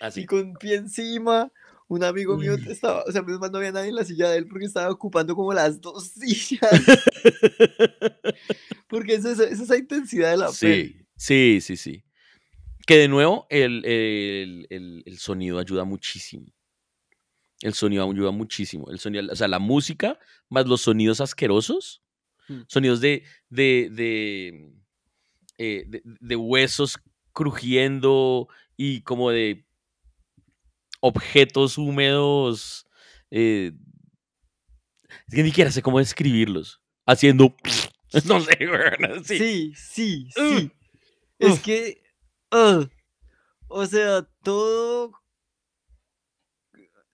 así. Y con pie encima. Un amigo mío estaba, o sea, menos no había nadie en la silla de él porque estaba ocupando como las dos [LAUGHS] sillas. [LAUGHS] porque esa, es esa intensidad de la sí. Sí, sí, sí. Que de nuevo el, sonido ayuda muchísimo. El sonido ayuda muchísimo. El sonido, o sea, la música más los sonidos asquerosos, mm. sonidos de eh, de, de, huesos crujiendo y como de objetos húmedos. Eh, es que ni siquiera sé cómo describirlos. Haciendo. [LAUGHS] No sé, [LAUGHS] Sí, sí, sí. Uh. Es que. Ah, o sea, todo.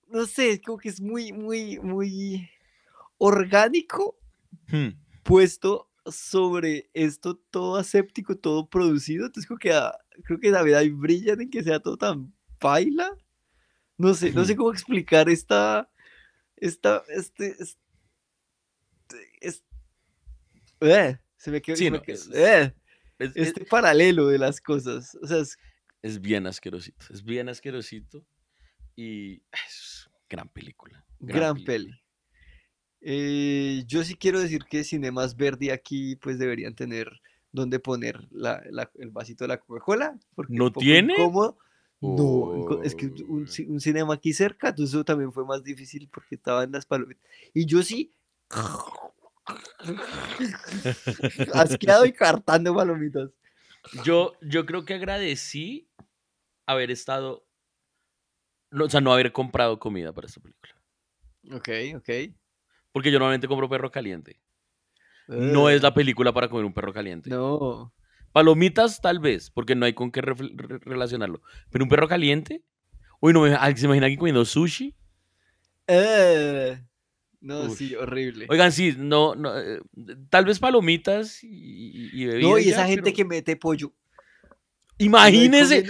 No sé, como que es muy, muy, muy orgánico hmm. puesto sobre esto todo aséptico, todo producido. Entonces ah, creo que, la creo que brilla en que sea todo tan baila. No sé, no hmm. sé cómo explicar esta, esta, este, este, este se me quedó. Sí, eh este paralelo de las cosas. O sea, es, bien asquerosito. Es bien asquerosito. Y ah, es gran película. Gran, película. peli. Eh, yo sí quiero decir que Cinemas Verde aquí pues deberían tener donde poner la, el vasito de la Coca-Cola. ¿No tiene? cómo, No, es que oh. un, un, cinema aquí cerca, entonces eso también fue más difícil porque estaba en las palomitas. Y yo sí [LAUGHS] asqueado y cartando palomitas. Yo, yo creo que agradecí haber estado, o sea, no haber comprado comida para esta película. Ok, ok. Porque yo normalmente compro perro caliente. no es la eh. película para comer un perro caliente. No. Palomitas tal vez, porque no hay con qué relacionarlo. Pero un perro caliente. Uy, no me, ah, ¿se imagina aquí comiendo sushi? Eh... No, sí, horrible. Oigan, sí, no, no eh, tal vez palomitas y, y bebidas. No, y esa gente que mete pollo. Imagínense,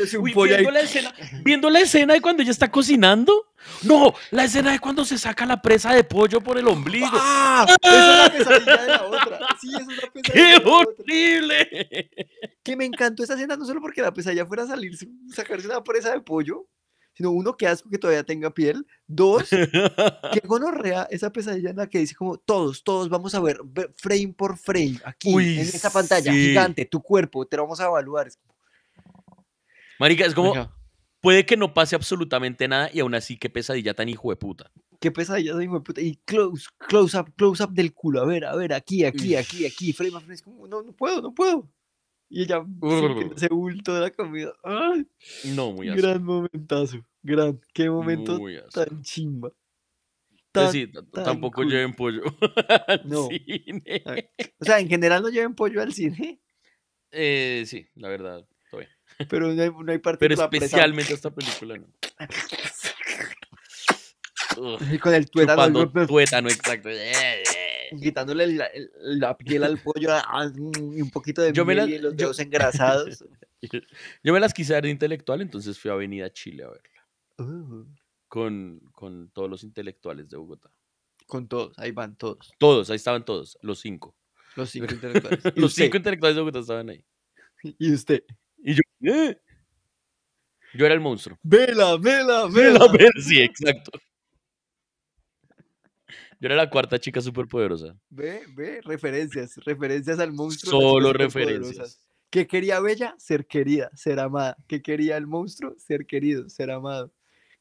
viendo, la escena, de cuando ella está cocinando. No, la escena de cuando se saca la presa de pollo por el ombligo. ¡Ah! es una pesadilla de la [LAUGHS] otra. Sí, es pesadilla. ¡Qué horrible! Que me encantó esa escena, no solo porque la pesadilla fuera a salir, sacarse una presa de pollo, sino uno, que asco que todavía tenga piel. Dos, qué [LAUGHS] gonorrea esa pesadilla en la que dice como todos, todos vamos a ver frame por frame aquí en esta pantalla gigante, tu cuerpo, te lo vamos a evaluar. Marica, es como puede que no pase absolutamente nada y aún así qué pesadilla tan hijo de puta. Qué pesadilla tan hijo de puta. Y close, close up, close up del culo. A ver, a ver, aquí, aquí, aquí, aquí, frame frame. no, no puedo, no puedo. Y ella [LAUGHS] se bultó de la comida. ¡Ay! No, muy así. Gran momentazo. Gran. Qué momento tan chimba. Pues sí, tampoco lleven pollo [LAUGHS] al no. cine. O sea, en general no lleven pollo al cine. Eh, sí, la verdad, todavía. [LAUGHS] Pero no hay, no hay parte Pero especialmente esta película, ¿no? y con el tuétano. exacto. [LAUGHS] quitándole la, piel al pollo ah, ah, y un poquito de yo miel y los dedos engrasados. [LAUGHS] yo me las quise ver de intelectual, entonces fui a Avenida Chile a verla. Uh. Con, todos los intelectuales de Bogotá. Con todos, ahí van todos. Todos, ahí estaban todos, los cinco. Los cinco intelectuales. [LAUGHS] los cinco intelectuales de Bogotá estaban ahí. Y usted. Y yo. ¿eh? Yo era el monstruo. vela, vela. Vela, vela, sí, exacto. Yo era la cuarta chica superpoderosa. Ve, ve, referencias, referencias al monstruo. Solo referencias. ¿Qué quería Bella? Ser querida, ser amada. ¿Qué quería el monstruo? Ser querido, ser amado.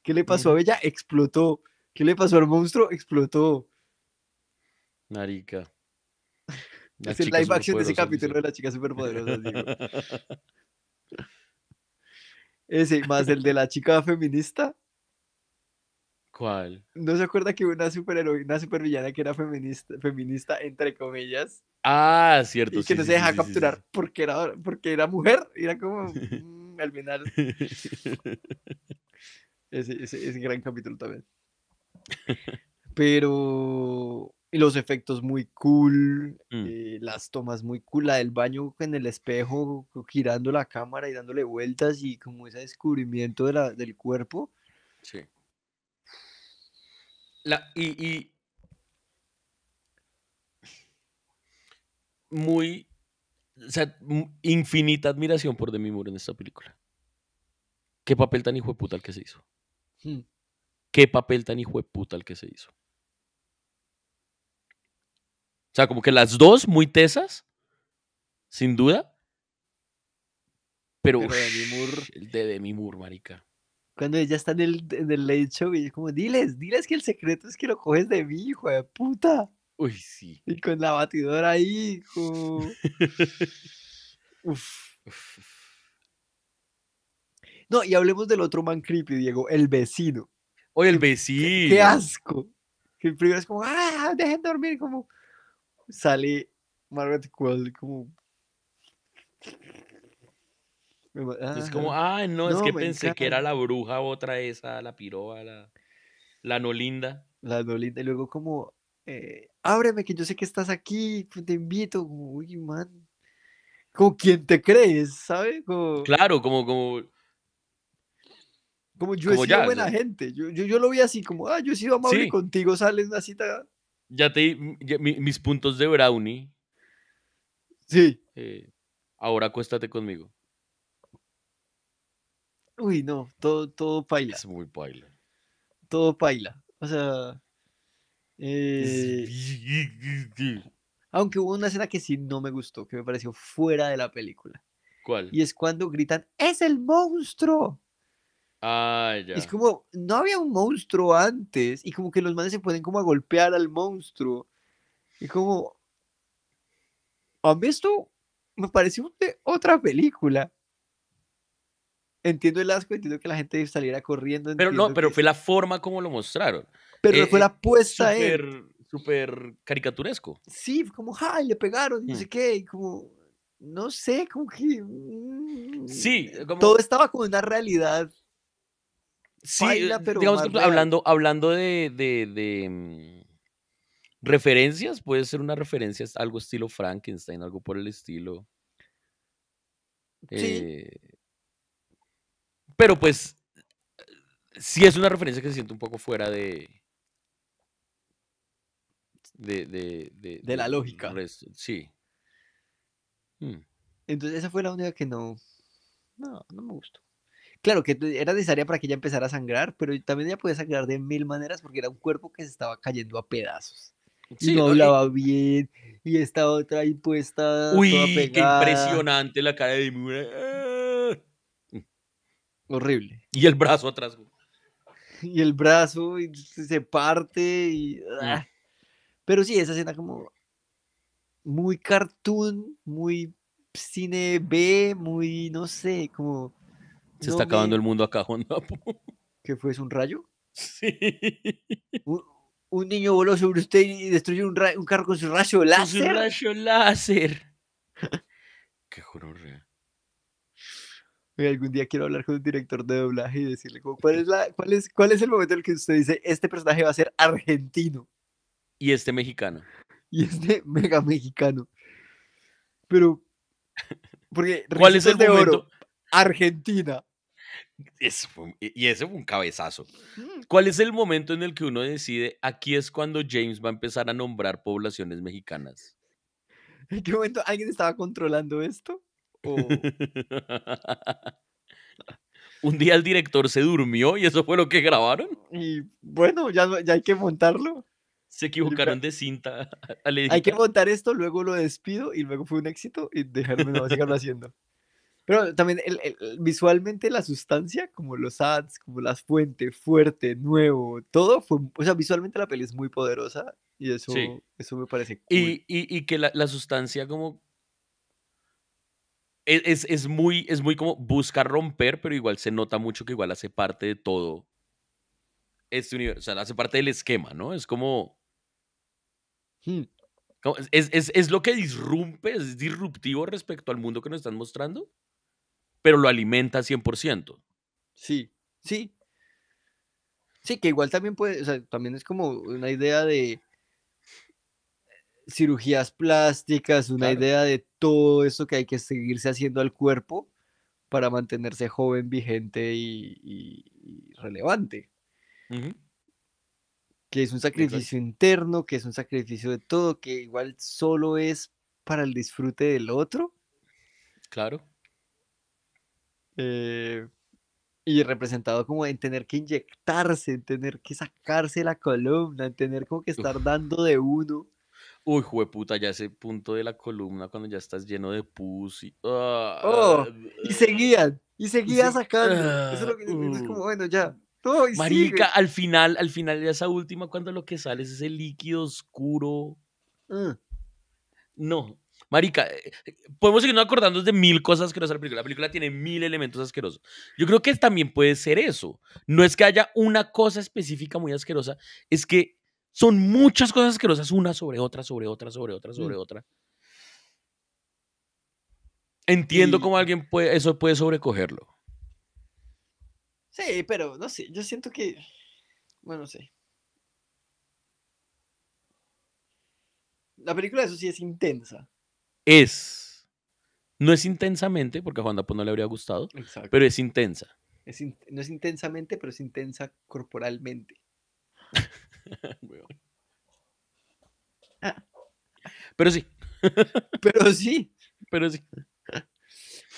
¿Qué le pasó a Bella? Explotó. ¿Qué le pasó al monstruo? Explotó. Marica. [LAUGHS] es el live action de ese capítulo de la chica superpoderosa. [LAUGHS] Ese, más el de la chica feminista. ¿Cuál? ¿No se acuerda que una superheroína, supervillana que era feminista, feminista entre comillas? Ah, cierto. Y que no se deja capturar Porque, era, porque era mujer. Era como [LAUGHS] mm, al final. ese, ese, gran capítulo también. Pero y los efectos muy cool, mm. eh, las tomas muy cool, la del baño en el espejo, girando la cámara y dándole vueltas y como ese descubrimiento de la, del cuerpo. Sí. La, y, muy, o sea, infinita admiración por Demi Moore en esta película. Qué papel tan hijo de puta el que se hizo. Hmm. Qué papel tan hijo de puta el que se hizo. O sea, como que las dos muy tesas, sin duda. Pero, el de Demi Moore, marica. Cuando ella está en el, en late show y como, diles, diles que el secreto es que lo coges de mí, hijo de puta. Uy, sí. Y con la batidora ahí, hijo. [LAUGHS] Uf. No, y hablemos del otro man creepy, Diego, el vecino. Oye, el vecino. Qué, asco. Que primero es como, ah, dejen dormir, como sale Margaret Cole como es como, ah, no, es que pensé que era la bruja otra esa, la piroba, la, la nolinda. La nolinda, y luego como, eh, ábreme que yo sé que estás aquí, pues, te invito, uy, man. Como quien te crees, ¿sabes? Claro, como, como... Como yo buena gente, yo, lo vi así, como, ah, yo he sido amable contigo, sales una cita. Ya te, di mis puntos de brownie. Sí. Eh, ahora acuéstate conmigo uy, no, todo, todo paila. Es muy paila. Todo paila. O sea. Eh, aunque hubo una escena que sí no me gustó, que me pareció fuera de la película. ¿Cuál? Y es cuando gritan, ¡es el monstruo! Ah, ya. Es como, no había un monstruo antes, y como que los manes se pueden como a golpear al monstruo. Y como, mí visto? Me pareció de otra película entiendo el asco, entiendo que la gente saliera corriendo. Pero no, pero fue la forma como lo mostraron. Pero eh, fue la eh, puesta súper, en... Súper caricaturesco. Sí, como, ¡ay, le pegaron! Y no hmm. sé qué, y como, no sé, como que... sí, mm, Todo estaba como una realidad. Sí, eh, digamos que, pues, hablando, hablando de, mm, referencias, puede ser una referencia, algo estilo Frankenstein, algo por el estilo. Sí. Pero pues sí es una referencia que se siente un poco fuera de... De, la lógica. Sí. Mm. Entonces esa fue la única que no... No, no me gustó. Claro que era necesaria para que ella empezara a sangrar, pero también ella podía sangrar de mil maneras porque era un cuerpo que se estaba cayendo a pedazos. y no hablaba bien, y esta otra impuesta. puesta. Uy, qué impresionante la cara de Dimura. Horrible. Y el brazo atrás, Y el brazo se parte y... Ah. Pero sí, esa escena como muy cartoon, muy cine B, muy, no sé, como... Se está acabando el mundo acá, Juan [LAUGHS] ¿Qué fue? ¿Es un rayo? Sí. Un, niño voló sobre usted y destruyó un, carro con su rayo láser. su rayo láser. [LAUGHS] Qué horror. Eh algún día quiero hablar con un director de doblaje y decirle, ¿cuál, es cuál, es, ¿cuál es el momento en el que usted dice, este personaje va a ser argentino? Y este mexicano. Y este mega mexicano. Pero, porque... [LAUGHS] ¿Cuál es el momento? Argentina. y ese fue un cabezazo. Mm. ¿Cuál es el momento en el que uno decide, aquí es cuando James va a empezar a nombrar poblaciones mexicanas? ¿En qué momento alguien estaba controlando esto? Oh. [LAUGHS] Un día el director se durmió y eso fue lo que grabaron. Y bueno, ya, ya hay que montarlo. Se equivocaron de cinta. [LAUGHS] Hay que montar esto, luego lo despido y luego fue un éxito y dejarme no haciendo. Pero también visualmente la sustancia, como los ads, como las fuentes, fuerte, nuevo, todo fue, o sea, visualmente la peli es muy poderosa y eso, eso me parece Y, que la, la, sustancia como e-, es, muy, es muy como busca romper, pero igual se nota mucho que igual hace parte de todo este universo. O sea, hace parte del esquema, ¿no? Es como. Hmm. es, es, lo que disrumpe, es disruptivo respecto al mundo que nos están mostrando, pero lo alimenta 100%. Sí, sí. Sí, que igual también puede, o sea, también es como una idea de cirugías plásticas, una idea de todo eso que hay que seguirse haciendo al cuerpo para mantenerse joven, vigente y, relevante. Que es un sacrificio interno, que es un sacrificio de todo, que igual solo es para el disfrute del otro. Claro. Eh, y representado como en tener que inyectarse, en tener que sacarse la columna, en tener como que estar dando de uno Uy, jueputa, ya ese punto de la columna cuando ya estás lleno de pus oh, ah, y. y seguían, y seguían sacando. Eso es lo ah, que uh. como, bueno, ya. marica, al final, al final de esa última, cuando lo que sale es ese líquido oscuro. Ah. No. Marica, eh, eh, podemos seguirnos acordándonos de mil cosas asquerosas de la película. La película tiene mil elementos asquerosos. Yo creo que también puede ser eso. No es que haya una cosa específica muy asquerosa, es que son muchas cosas que asquerosas, una sobre otra, sobre otra, sobre otra, mm. sobre otra. Entiendo cómo alguien puede, eso puede sobrecogerlo. Sí, pero no sé, yo siento que. Bueno, sé. La película, eso sí, es intensa. Es. No es intensamente, porque a Juan Dapo no le habría gustado, pero es intensa. no es intensamente, pero es intensa corporalmente. [LAUGHS] [LAUGHS] Ah. pero sí. [LAUGHS] pero sí. Pero sí.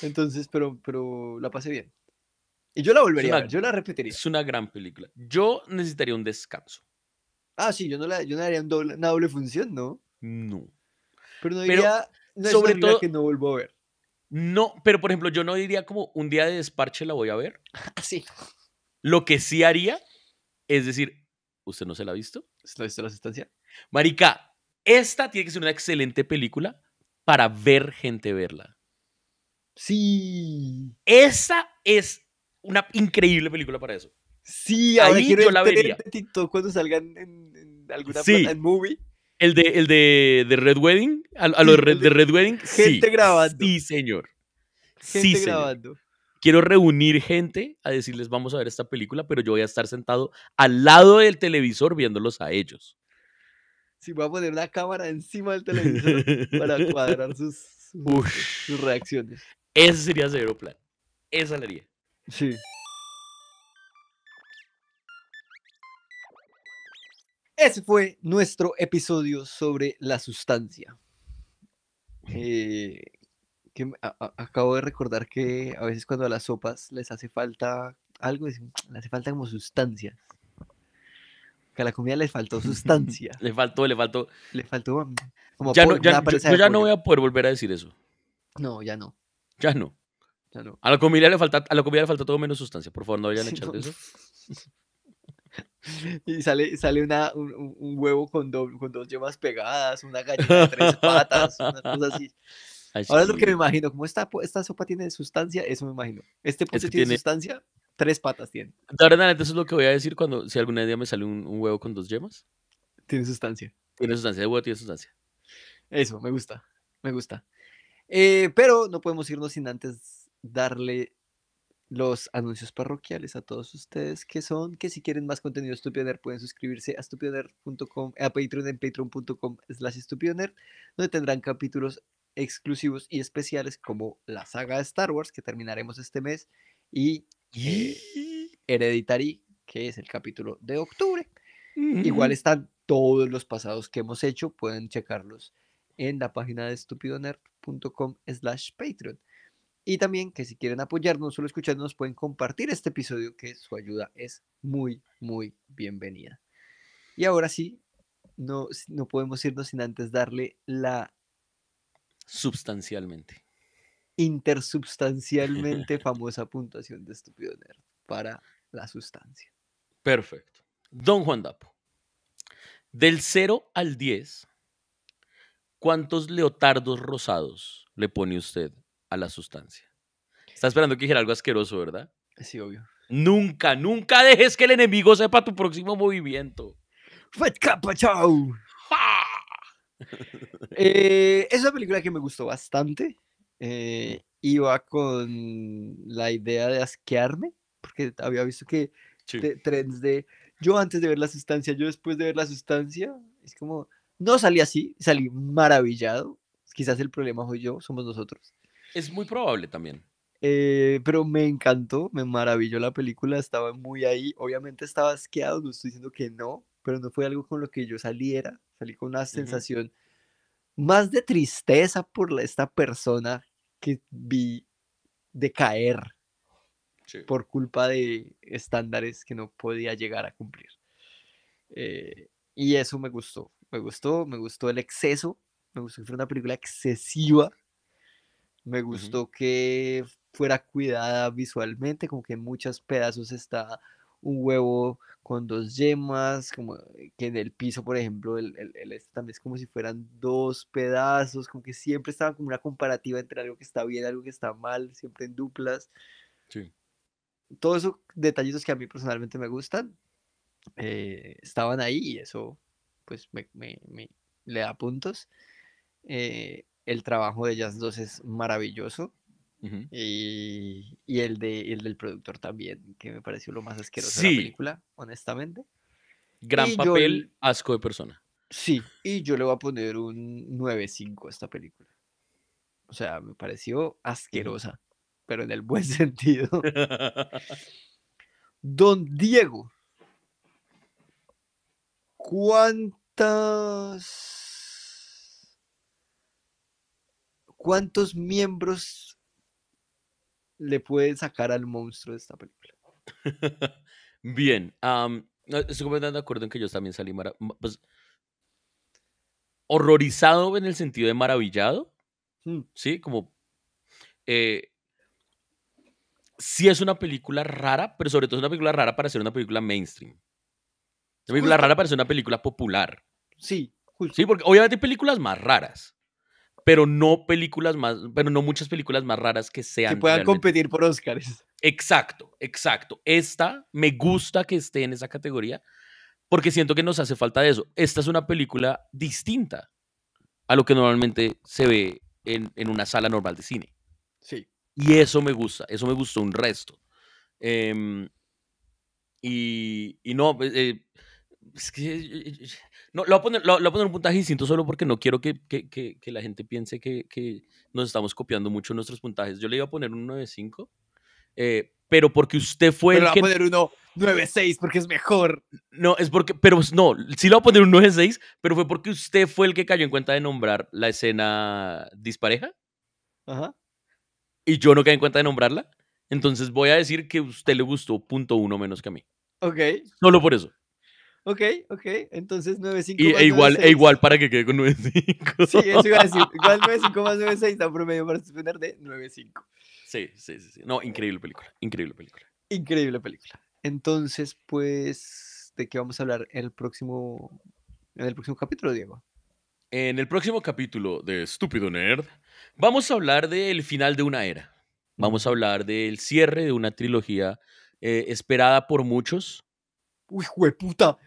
Entonces, pero, pero la pasé bien. Y yo la volvería a ver, yo la repetiría. Es una gran película. Yo necesitaría un descanso. Ah, sí, yo no, la, yo haría una doble función, ¿no? No. Pero no diría, sobre todo que no vuelvo a ver. No, pero por ejemplo, yo no diría como un día de desparche la voy a ver. [LAUGHS] sí. Lo que sí haría es decir, ¿Usted no se la ha visto? ¿Se la ha visto la sustancia? Marica, esta tiene que ser una excelente película para ver gente verla. Sí. Esa es una increíble película para eso. Sí, Ahí yo la vería. Este TikTok cuando salgan en, alguna sí. plata, en movie. El de, el de, de Red Wedding, a, lo de Red, de Red Wedding. Gente sí. grabando. Sí, señor. Gente sí, grabando quiero reunir gente a decirles vamos a ver esta película, pero yo voy a estar sentado al lado del televisor viéndolos a ellos. Si sí, voy a poner la cámara encima del televisor para [LAUGHS] cuadrar sus, sus, reacciones. Ese sería cero plan. Esa la Sí. Ese fue nuestro episodio sobre la sustancia. Eh, que acabo de recordar que a veces cuando a las sopas les hace falta algo, ah, les hace falta como sustancia. Que a la comida les faltó [LAUGHS] sustancia. le faltó, le faltó. Le faltó mm, como ya no, ya, yo, ya no voy a poder volver a decir eso. No, ya no. Ya no. A la comida le falta, a la comida le falta todo menos sustancia. Por favor, no vayan a [LAUGHS] echar eso. [LAUGHS] Y sale, sale una, un, huevo con, con dos yemas pegadas, una gallina de tres patas, una cosa así. Ahora es lo que me imagino, como esta, esta sopa tiene sustancia, eso me imagino. Este pote tiene, sustancia, tres patas tiene. Ahora nada, eso es lo que voy a decir cuando, si algún día me sale un, huevo con dos yemas. Tiene sustancia. Tiene sustancia, el huevo tiene sustancia. Eso, me gusta, me gusta. Eh, pero no podemos irnos sin antes darle los anuncios parroquiales a todos ustedes que son que si quieren más contenido Estupioner pueden suscribirse a stupioner.com a Patreon en patreon.com slash stupioner donde tendrán capítulos exclusivos y especiales como la saga de Star Wars que terminaremos este mes y eh, Hereditary que es el capítulo de octubre. Igual están todos los pasados que hemos hecho, pueden checarlos en la página de estupidonerd.com slash patreon. Y también que si quieren apoyarnos, solo escucharnos, pueden compartir este episodio que su ayuda es muy, muy bienvenida. Y ahora sí, no, no podemos irnos sin antes darle la Substancialmente. Intersubstancialmente [LAUGHS] famosa puntuación de estúpido nerd para la sustancia. Perfecto. Don Juan Dapo, del 0 al 10, ¿cuántos leotardos rosados le pone usted a la sustancia? Está esperando que dijera algo asqueroso, ¿verdad? Sí, obvio. Nunca, nunca dejes que el enemigo sepa tu próximo movimiento. ¡Fet capa, eh, es una película que me gustó bastante. Eh, iba con la idea de asquearme, porque había visto que de, trends de yo antes de ver la sustancia, yo después de ver la sustancia, es como, no salí así, salí maravillado. Quizás el problema soy yo, somos nosotros. Es muy probable también. Eh, pero me encantó, me maravilló la película, estaba muy ahí. Obviamente estaba asqueado, no estoy diciendo que no, pero no fue algo con lo que yo saliera salí con una sensación más de tristeza por esta persona que vi decaer por culpa de estándares que no podía llegar a cumplir. Eh, y eso me gustó, me gustó, me gustó el exceso, me gustó que fuera una película excesiva, me gustó que fuera cuidada visualmente, como que en muchos pedazos está un huevo con dos yemas, como eh, que en el piso, por ejemplo, el, el, este también es como si fueran dos pedazos, como que siempre estaba como una comparativa entre algo que está bien, algo que está mal, siempre en duplas. Sí. Todos esos detallitos que a mí personalmente me gustan eh, estaban ahí y eso pues me, me, le da puntos. Eh, el trabajo de ellas dos es maravilloso y, el, de, del productor también, que me pareció lo más asqueroso de la película, honestamente. Gran papel, asco de persona. Sí, y yo le voy a poner un 9.5 a esta película. O sea, me pareció asquerosa, pero en el buen [LAUGHS] sentido. [LAUGHS] Don Diego, ¿cuántas... ¿Cuántos miembros le puede sacar al monstruo de esta película. [LAUGHS] Bien, estoy completamente de acuerdo en que yo también salí pues, horrorizado en el sentido de maravillado, hmm. ¿sí? Como... Eh, sí es una película rara, pero sobre todo es una película rara para ser una película mainstream. Es una película rara para ser una película popular. Sí, Sí, porque obviamente hay películas más raras pero no películas más, pero no muchas películas más raras que sean. Que puedan competir por Oscars. Exacto, exacto. Esta me gusta que esté en esa categoría porque siento que nos hace falta de eso. Esta es una película distinta a lo que normalmente se ve en, una sala normal de cine. Sí. Y eso me gusta, eso me gustó un resto. Em, y, y, no, eh, eh, es que eh, no, lo voy a poner, lo, un puntaje distinto solo porque no quiero que, que, que, la gente piense que, nos estamos copiando mucho nuestros puntajes. Yo le iba a poner un 9 eh, pero porque usted fue pero el que... voy a poner uno 9-6 porque es mejor. No, es porque... Pero no, sí le voy a poner un 9-6, pero fue porque usted fue el que cayó en cuenta de nombrar la escena dispareja. Ajá. Y yo no caí en cuenta de nombrarla. Entonces voy a decir que a usted le gustó punto uno menos que a mí. Ok. Solo por eso. Ok, ok. Entonces 95 y, más e igual, E igual para que quede con 95. Sí, eso iba a decir. Igual 95 [LAUGHS] más 96 da promedio para suspender de 95. Sí, sí, sí, sí. No, increíble película. Increíble película. Increíble película. Entonces, pues, ¿de qué vamos a hablar el próximo, en el próximo capítulo, Diego? En el próximo capítulo de Estúpido Nerd, vamos a hablar del final de una era. Vamos a hablar del cierre de una trilogía eh, esperada por muchos. Uy, puta.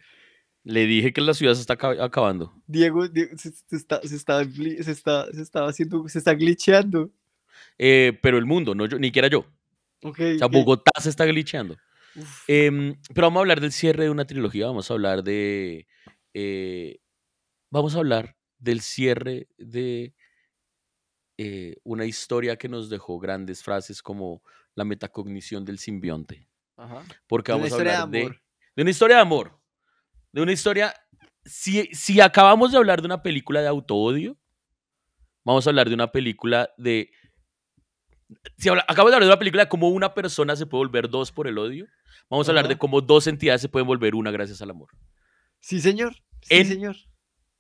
Le dije que la ciudad se está acabando. Diego, se, está, se, está, haciendo, se está glitcheando. Eh, pero el mundo, no yo, ni siquiera yo. Okay, o sea, Bogotá se está glitcheando. Em, pero vamos a hablar del cierre de una trilogía, vamos a hablar de... Eh, vamos a hablar del cierre de eh, una historia que nos dejó grandes frases como la metacognición del simbionte. Ajá. Porque vamos a hablar de, de una historia de amor de una historia. Si, si acabamos de hablar de una película de auto-odio, vamos a hablar de una película de. Si acabamos de hablar de una película de cómo una persona se puede volver dos por el odio, vamos a hablar de cómo dos entidades se pueden volver una gracias al amor. Sí, señor. Sí, señor.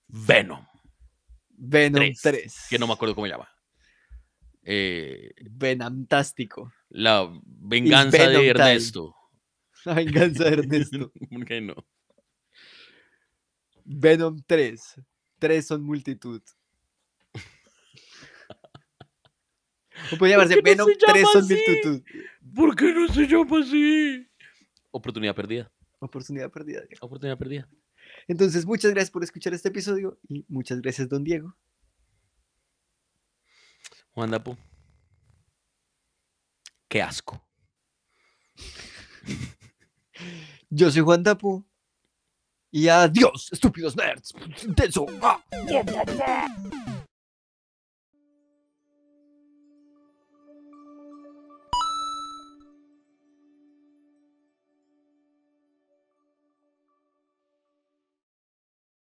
Venom. Venom 3, Que no me acuerdo cómo se llama. Eh, Venantástico. La venganza de Ernesto. La venganza de Ernesto. [LAUGHS] ¿Por qué no? Venom 3. 3 son multitud. O podría llamarse Venom 3 son multitud. ¿Por qué no se llama así? Oportunidad perdida. Oportunidad perdida. Oportunidad perdida. Entonces, muchas gracias por escuchar este episodio y muchas gracias, don Diego. Juan Dapo. Qué asco. Yo soy Juan Dapo. Y adiós, estúpidos nerds. Intenso. Ah.